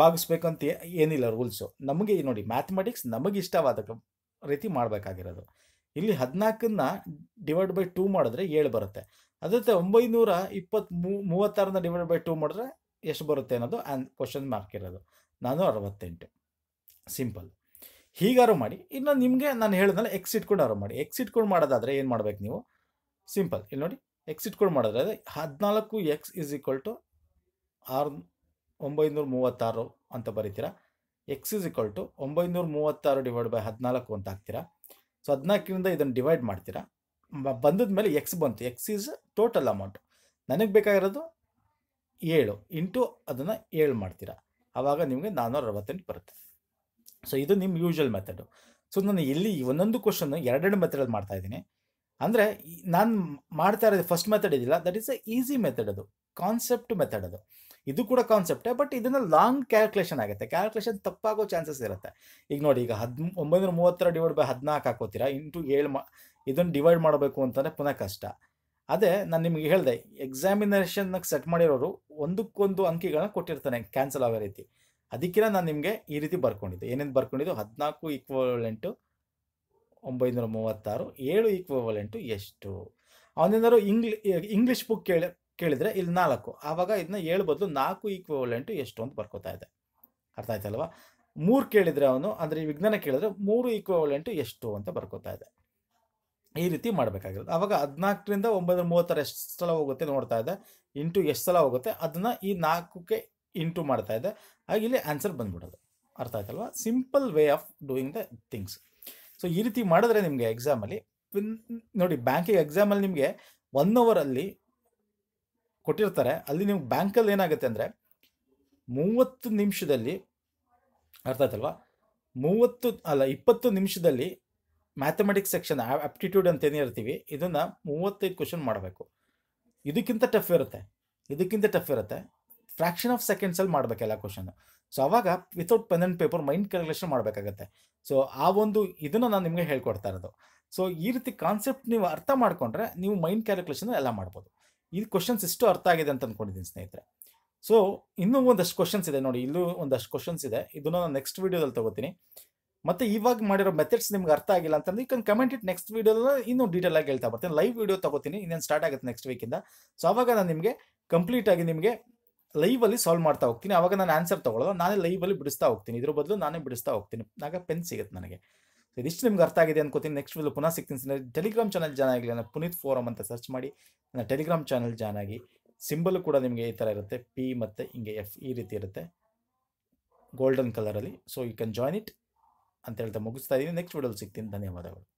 ಭಾಗಿಸ್ಬೇಕಂತ ಏನಿಲ್ಲ ರೂಲ್ಸು ನಮಗೆ ನೋಡಿ ಮ್ಯಾಥಮೆಟಿಕ್ಸ್ ನಮಗೆ ಇಷ್ಟವಾದ ರೀತಿ ಮಾಡಬೇಕಾಗಿರೋದು ಇಲ್ಲಿ ಹದಿನಾಲ್ಕನ್ನ ಡಿವೈಡ್ ಬೈ ಟೂ ಮಾಡಿದ್ರೆ ಏಳು ಬರುತ್ತೆ ಅದಕ್ಕೆ ಒಂಬೈನೂರ ಇಪ್ಪತ್ತ್ ಮೂವತ್ತಾರನ್ನ ಡಿವೈಡ್ ಬೈ ಟೂ ಮಾಡಿದ್ರೆ ಎಷ್ಟು ಬರುತ್ತೆ ಅನ್ನೋದು ಆ್ಯಂಡ್ ಕ್ವಶನ್ ಮಾರ್ಕ್ ಇರೋದು ನಾನು ಅರವತ್ತೆಂಟು ಸಿಂಪಲ್ ಹೀಗಾರು ಮಾಡಿ ಇನ್ನು ನಿಮಗೆ ನಾನು ಹೇಳಿದ್ನಲ್ಲ ಎಕ್ಸ್ ಇಟ್ಕೊಂಡು ಆರು ಮಾಡಿ ಎಕ್ಸ್ ಇಟ್ಕೊಂಡು ಮಾಡೋದಾದರೆ ಏನು ಮಾಡ್ಬೇಕು ನೀವು ಸಿಂಪಲ್ ಇಲ್ಲಿ ನೋಡಿ ಎಕ್ಸ್ ಇಟ್ಕೊಂಡು ಮಾಡಿದ್ರೆ ಅದೇ ಹದಿನಾಲ್ಕು ಎಕ್ಸ್ ಇಸ್ ಈಕ್ವಲ್ ಟು ಆರು ಒಂಬೈನೂರ ಮೂವತ್ತಾರು ಅಂತ ಬರೀತೀರಾ ಎಕ್ಸ್ ಇಸ್ ಈಕ್ವಲ್ ಟು ಒಂಬೈನೂರ ಮೂವತ್ತಾರು ಡಿವೈಡ್ ಬೈ ಹದಿನಾಲ್ಕು ಅಂತ ಹಾಕ್ತೀರಾ ಸೊ ಹದಿನಾಲ್ಕರಿಂದ ಇದನ್ನು ಡಿವೈಡ್ ಮಾಡ್ತೀರಾ ಬಂದದ ಮೇಲೆ ಎಕ್ಸ್ ಬಂತು ಎಕ್ಸ್ ಈಸ್ ಟೋಟಲ್ ಅಮೌಂಟ್ ನನಗೆ ಬೇಕಾಗಿರೋದು ಏಳು ಇಂಟು ಅದನ್ನು ಏಳು ಮಾಡ್ತೀರಾ ಆವಾಗ ನಿಮಗೆ ನಾನ್ನೂರ ಅರವತ್ತೆಂಟು ಬರುತ್ತೆ ಸೊ ಇದು ನಿಮ್ಮ ಯೂಶುವಲ್ ಮೆಥಡು ಸೊ ನಾನು ಇಲ್ಲಿ ಒಂದೊಂದು ಕ್ವಶನ್ ಎರಡೆರಡು ಮೆಥಡಲ್ಲಿ ಮಾಡ್ತಾಯಿದ್ದೀನಿ ಅಂದರೆ ನಾನು ಮಾಡ್ತಾ ಇರೋದು ಫಸ್ಟ್ ಮೆಥಡ್ ಇದಿಲ್ಲ that is a easy method ಅದು ಕಾನ್ಸೆಪ್ಟ್ ಮೆಥಡ್ ಅದು ಇದು ಕೂಡ ಕಾನ್ಸೆಪ್ಟೇ ಬಟ್ ಇದನ್ನು ಲಾಂಗ್ ಕ್ಯಾಲ್ಕುಲೇಷನ್ ಆಗುತ್ತೆ ಕ್ಯಾಲ್ಕುಲೇಷನ್ ತಪ್ಪಾಗೋ ಚಾನ್ಸಸ್ ಇರುತ್ತೆ ಈಗ ನೋಡಿ ಈಗ ಹದ್ ಒಂಬೈನೂರ ಮೂವತ್ತರ ಡಿವೈಡ್ ಬೈ ಹದಿನಾಲ್ಕು ಹಾಕೋತೀರಾ ಇಂಟು ಏಳು ಮಾ ಇದನ್ನು ಡಿವೈಡ್ ಮಾಡಬೇಕು ಅಂತಂದರೆ ಪುನಃ ಕಷ್ಟ ಅದೇ ನಾನು ನಿಮಗೆ ಹೇಳಿದೆ ಎಕ್ಸಾಮಿನೇಷನ್ಗೆ ಸೆಟ್ ಮಾಡಿರೋರು ಒಂದಕ್ಕೊಂದು ಅಂಕಿಗಳನ್ನ ಕೊಟ್ಟಿರ್ತಾನೆ ಕ್ಯಾನ್ಸಲ್ ಆಗೋ ರೀತಿ ಅದಕ್ಕಿಂತ ನಾನು ನಿಮಗೆ ಈ ರೀತಿ ಬರ್ಕೊಂಡಿದ್ದೆ ಏನೇನು ಬರ್ಕೊಂಡಿದ್ದು ಹದಿನಾಲ್ಕು ಎಂಟು ಒಂಬೈನೂರ ಮೂವತ್ತಾರು ಏಳು ಈಕ್ವಲೆಂಟು ಎಷ್ಟು ಅವನೇನಾದ್ರು ಇಂಗ್ಲಿ ಇಂಗ್ಲೀಷ್ ಬುಕ್ ಕೇಳಿ ಕೇಳಿದರೆ ಇಲ್ಲಿ ನಾಲ್ಕು ಆವಾಗ ಇದನ್ನ ಏಳು ಬದಲು ನಾಲ್ಕು ಈಕ್ವಲೆಂಟು ಎಷ್ಟು ಅಂತ ಬರ್ಕೋತಾ ಇದೆ ಅರ್ಥ ಆಯ್ತಲ್ವಾ ಮೂರು ಕೇಳಿದರೆ ಅವನು ಅಂದರೆ ವಿಜ್ಞಾನ ಕೇಳಿದ್ರೆ ಮೂರು ಈಕ್ವಲೆಂಟು ಎಷ್ಟು ಅಂತ ಬರ್ಕೋತಾ ಇದೆ ಈ ರೀತಿ ಮಾಡಬೇಕಾಗಿರೋದು ಆವಾಗ ಹದಿನಾಲ್ಕರಿಂದ ಒಂಬೈನೂರ ಮೂವತ್ತಾರು ಎಷ್ಟು ಸಲ ಹೋಗುತ್ತೆ ನೋಡ್ತಾ ಇದೆ ಇಂಟು ಎಷ್ಟು ಸಲ ಹೋಗುತ್ತೆ ಅದನ್ನ ಈ ನಾಲ್ಕಕ್ಕೆ ಇಂಟು ಮಾಡ್ತಾ ಇದೆ ಹಾಗೆ ಇಲ್ಲಿ ಆನ್ಸರ್ ಬಂದ್ಬಿಡೋದು ಅರ್ಥ ಆಯ್ತಲ್ವಾ simple way of doing the things so ಈ ರೀತಿ ಮಾಡಿದ್ರೆ ನಿಮಗೆ ಎಕ್ಸಾಮಲ್ಲಿ ನೋಡಿ ಬ್ಯಾಂಕಿಗೆ ಎಕ್ಸಾಮಲ್ಲಿ ನಿಮಗೆ ಒನ್ ಅವರಲ್ಲಿ ಕೊಟ್ಟಿರ್ತಾರೆ ಅಲ್ಲಿ ನಿಮ್ಗೆ ಬ್ಯಾಂಕಲ್ಲಿ ಏನಾಗುತ್ತೆ ಅಂದರೆ ಮೂವತ್ತು ನಿಮಿಷದಲ್ಲಿ ಅರ್ಥ ಆಯ್ತಲ್ವಾ ಮೂವತ್ತು ಅಲ್ಲ ಇಪ್ಪತ್ತು ನಿಮಿಷದಲ್ಲಿ ಮ್ಯಾಥಮೆಟಿಕ್ಸ್ ಸೆಕ್ಷನ್ ಆಪ್ಟಿಟ್ಯೂಡ್ ಅಂತ ಏನೇ ಇರ್ತೀವಿ ಇದನ್ನು ಮೂವತ್ತೈದು ಕ್ವಶನ್ ಮಾಡಬೇಕು ಇದಕ್ಕಿಂತ ಟಫ್ ಇರುತ್ತೆ ಇದಕ್ಕಿಂತ ಟಫ್ ಇರುತ್ತೆ ಫ್ರ್ಯಾಕ್ಷನ್ ಆಫ್ ಸೆಕೆಂಡ್ಸಲ್ಲಿ ಮಾಡಬೇಕು ಎಲ್ಲ ಕ್ವಶನ್ ಸೊ ಅವಾಗ without pen and paper mind calculation ಮಾಡಬೇಕಾಗತ್ತೆ ಸೊ ಆ ಒಂದು ಇದನ್ನು ನಾನು ನಿಮಗೆ ಹೇಳ್ಕೊಡ್ತಾ ಇರೋದು ಸೊ ಈ ರೀತಿ ಕಾನ್ಸೆಪ್ಟ್ ನೀವು ಅರ್ಥ ಮಾಡಿಕೊಂಡ್ರೆ ನೀವು ಮೈಂಡ್ ಕ್ಯಾಲ್ಕುಲೇಷನ್ ಎಲ್ಲ ಮಾಡ್ಬೋದು ಈ ಕ್ವಶನ್ಸ್ ಇಷ್ಟು ಅರ್ಥ ಆಗಿದೆ ಅಂತ ಅಂದ್ಕೊಂಡಿದ್ದೀನಿ ಸ್ನೇಹಿತರೆ ಸೊ ಇನ್ನೂ ಒಂದಷ್ಟು ಕ್ವಶನ್ಸ್ ಇದೆ ನೋಡಿ ಇಲ್ಲೂ ಒಂದಷ್ಟು ಕ್ವಶನ್ಸ್ ಇದೆ ಇದನ್ನು ನಾನು ನೆಕ್ಸ್ಟ್ ವೀಡಿಯೋದಲ್ಲಿ ತಗೋತೀನಿ ಮತ್ತು ಇವಾಗ ಮಾಡಿರೋ ಮೆಥಡ್ಸ್ ನಿಮ್ಗೆ ಅರ್ಥ ಆಗಿಲ್ಲ ಅಂತಂದ್ರೆ ಈ ಕನ್ ಕಮೆಂಟ್ ಇಟ್ ನೆಕ್ಸ್ಟ್ ವೀಡಿಯೋದ ಇನ್ನೂ ಡೀಟೇಲ್ ಆಗಿ ಹೇಳ್ತಾ ಬರ್ತೀನಿ ಲೈವ್ ವೀಡಿಯೋ ತಗೋತೀನಿ ಇನ್ನೇನು ಸ್ಟಾರ್ಟ್ ಆಗುತ್ತೆ ನೆಕ್ಸ್ಟ್ ವೀಕಿಂದ ಸೊ ಅವಾಗ ನಾನು ನಿಮಗೆ ಕಂಪ್ಲೀಟ್ ಆಗಿ ನಿಮಗೆ ಲೈವಲ್ಲಿ ಸಾಲ್ವ್ ಮಾಡ್ತಾ ಹೋಗ್ತೀನಿ ಅವಾಗ ನಾನು ಆನ್ಸರ್ ತೊಗೊಳ್ಳೋದು ನಾನೇ ಲೈವಲ್ಲಿ ಬಿಡಿಸ್ತಾ ಹೋಗ್ತೀನಿ ಇದ್ರ ಬದಲು ನಾನೇ ಬಿಡಿಸ್ತಾ ಹೋಗ್ತೀನಿ ಆಗ ಪೆನ್ ಸಿಗುತ್ತೆ ನನಗೆ ಸೊ ಇದಿಷ್ಟು ನಿಮ್ಗೆ ಅರ್ಥ ಆಗಿದೆ ಅನ್ಕೋತೀನಿ ನೆಕ್ಸ್ಟ್ ವಿಲ್ ಪುನಃ ಸಿಗ್ತೀನಿ ಟೆಲಿಗ್ರಾಮ್ ಚಾನಲ್ ಜನ ಆಗಿ ನಾನು ಪುನೀತ್ ಫೋರಮ್ ಅಂತ ಸರ್ಚ್ ಮಾಡಿ ನನ್ನ ಟೆಲಿಗ್ರಾಮ್ ಚಾನಲ್ ಜಾಯ್ನ್ ಆಗಿ ಸಿಂಬಲ್ ಕೂಡ ನಿಮಗೆ ಈ ಥರ ಇರುತ್ತೆ ಪಿ ಮತ್ತು ಹಿಂಗೆ ಎಫ್ ಈ ರೀತಿ ಇರುತ್ತೆ ಗೋಲ್ಡನ್ ಕಲರಲ್ಲಿ so you can join it ಅಂತ ಹೇಳ್ತಾ ಮುಗಿಸ್ತಾ ಇದ್ದೀನಿ ನೆಕ್ಸ್ಟ್ ವಿಡಿಯೋಲಿ ಸಿಗ್ತೀನಿ ಧನ್ಯವಾದಗಳು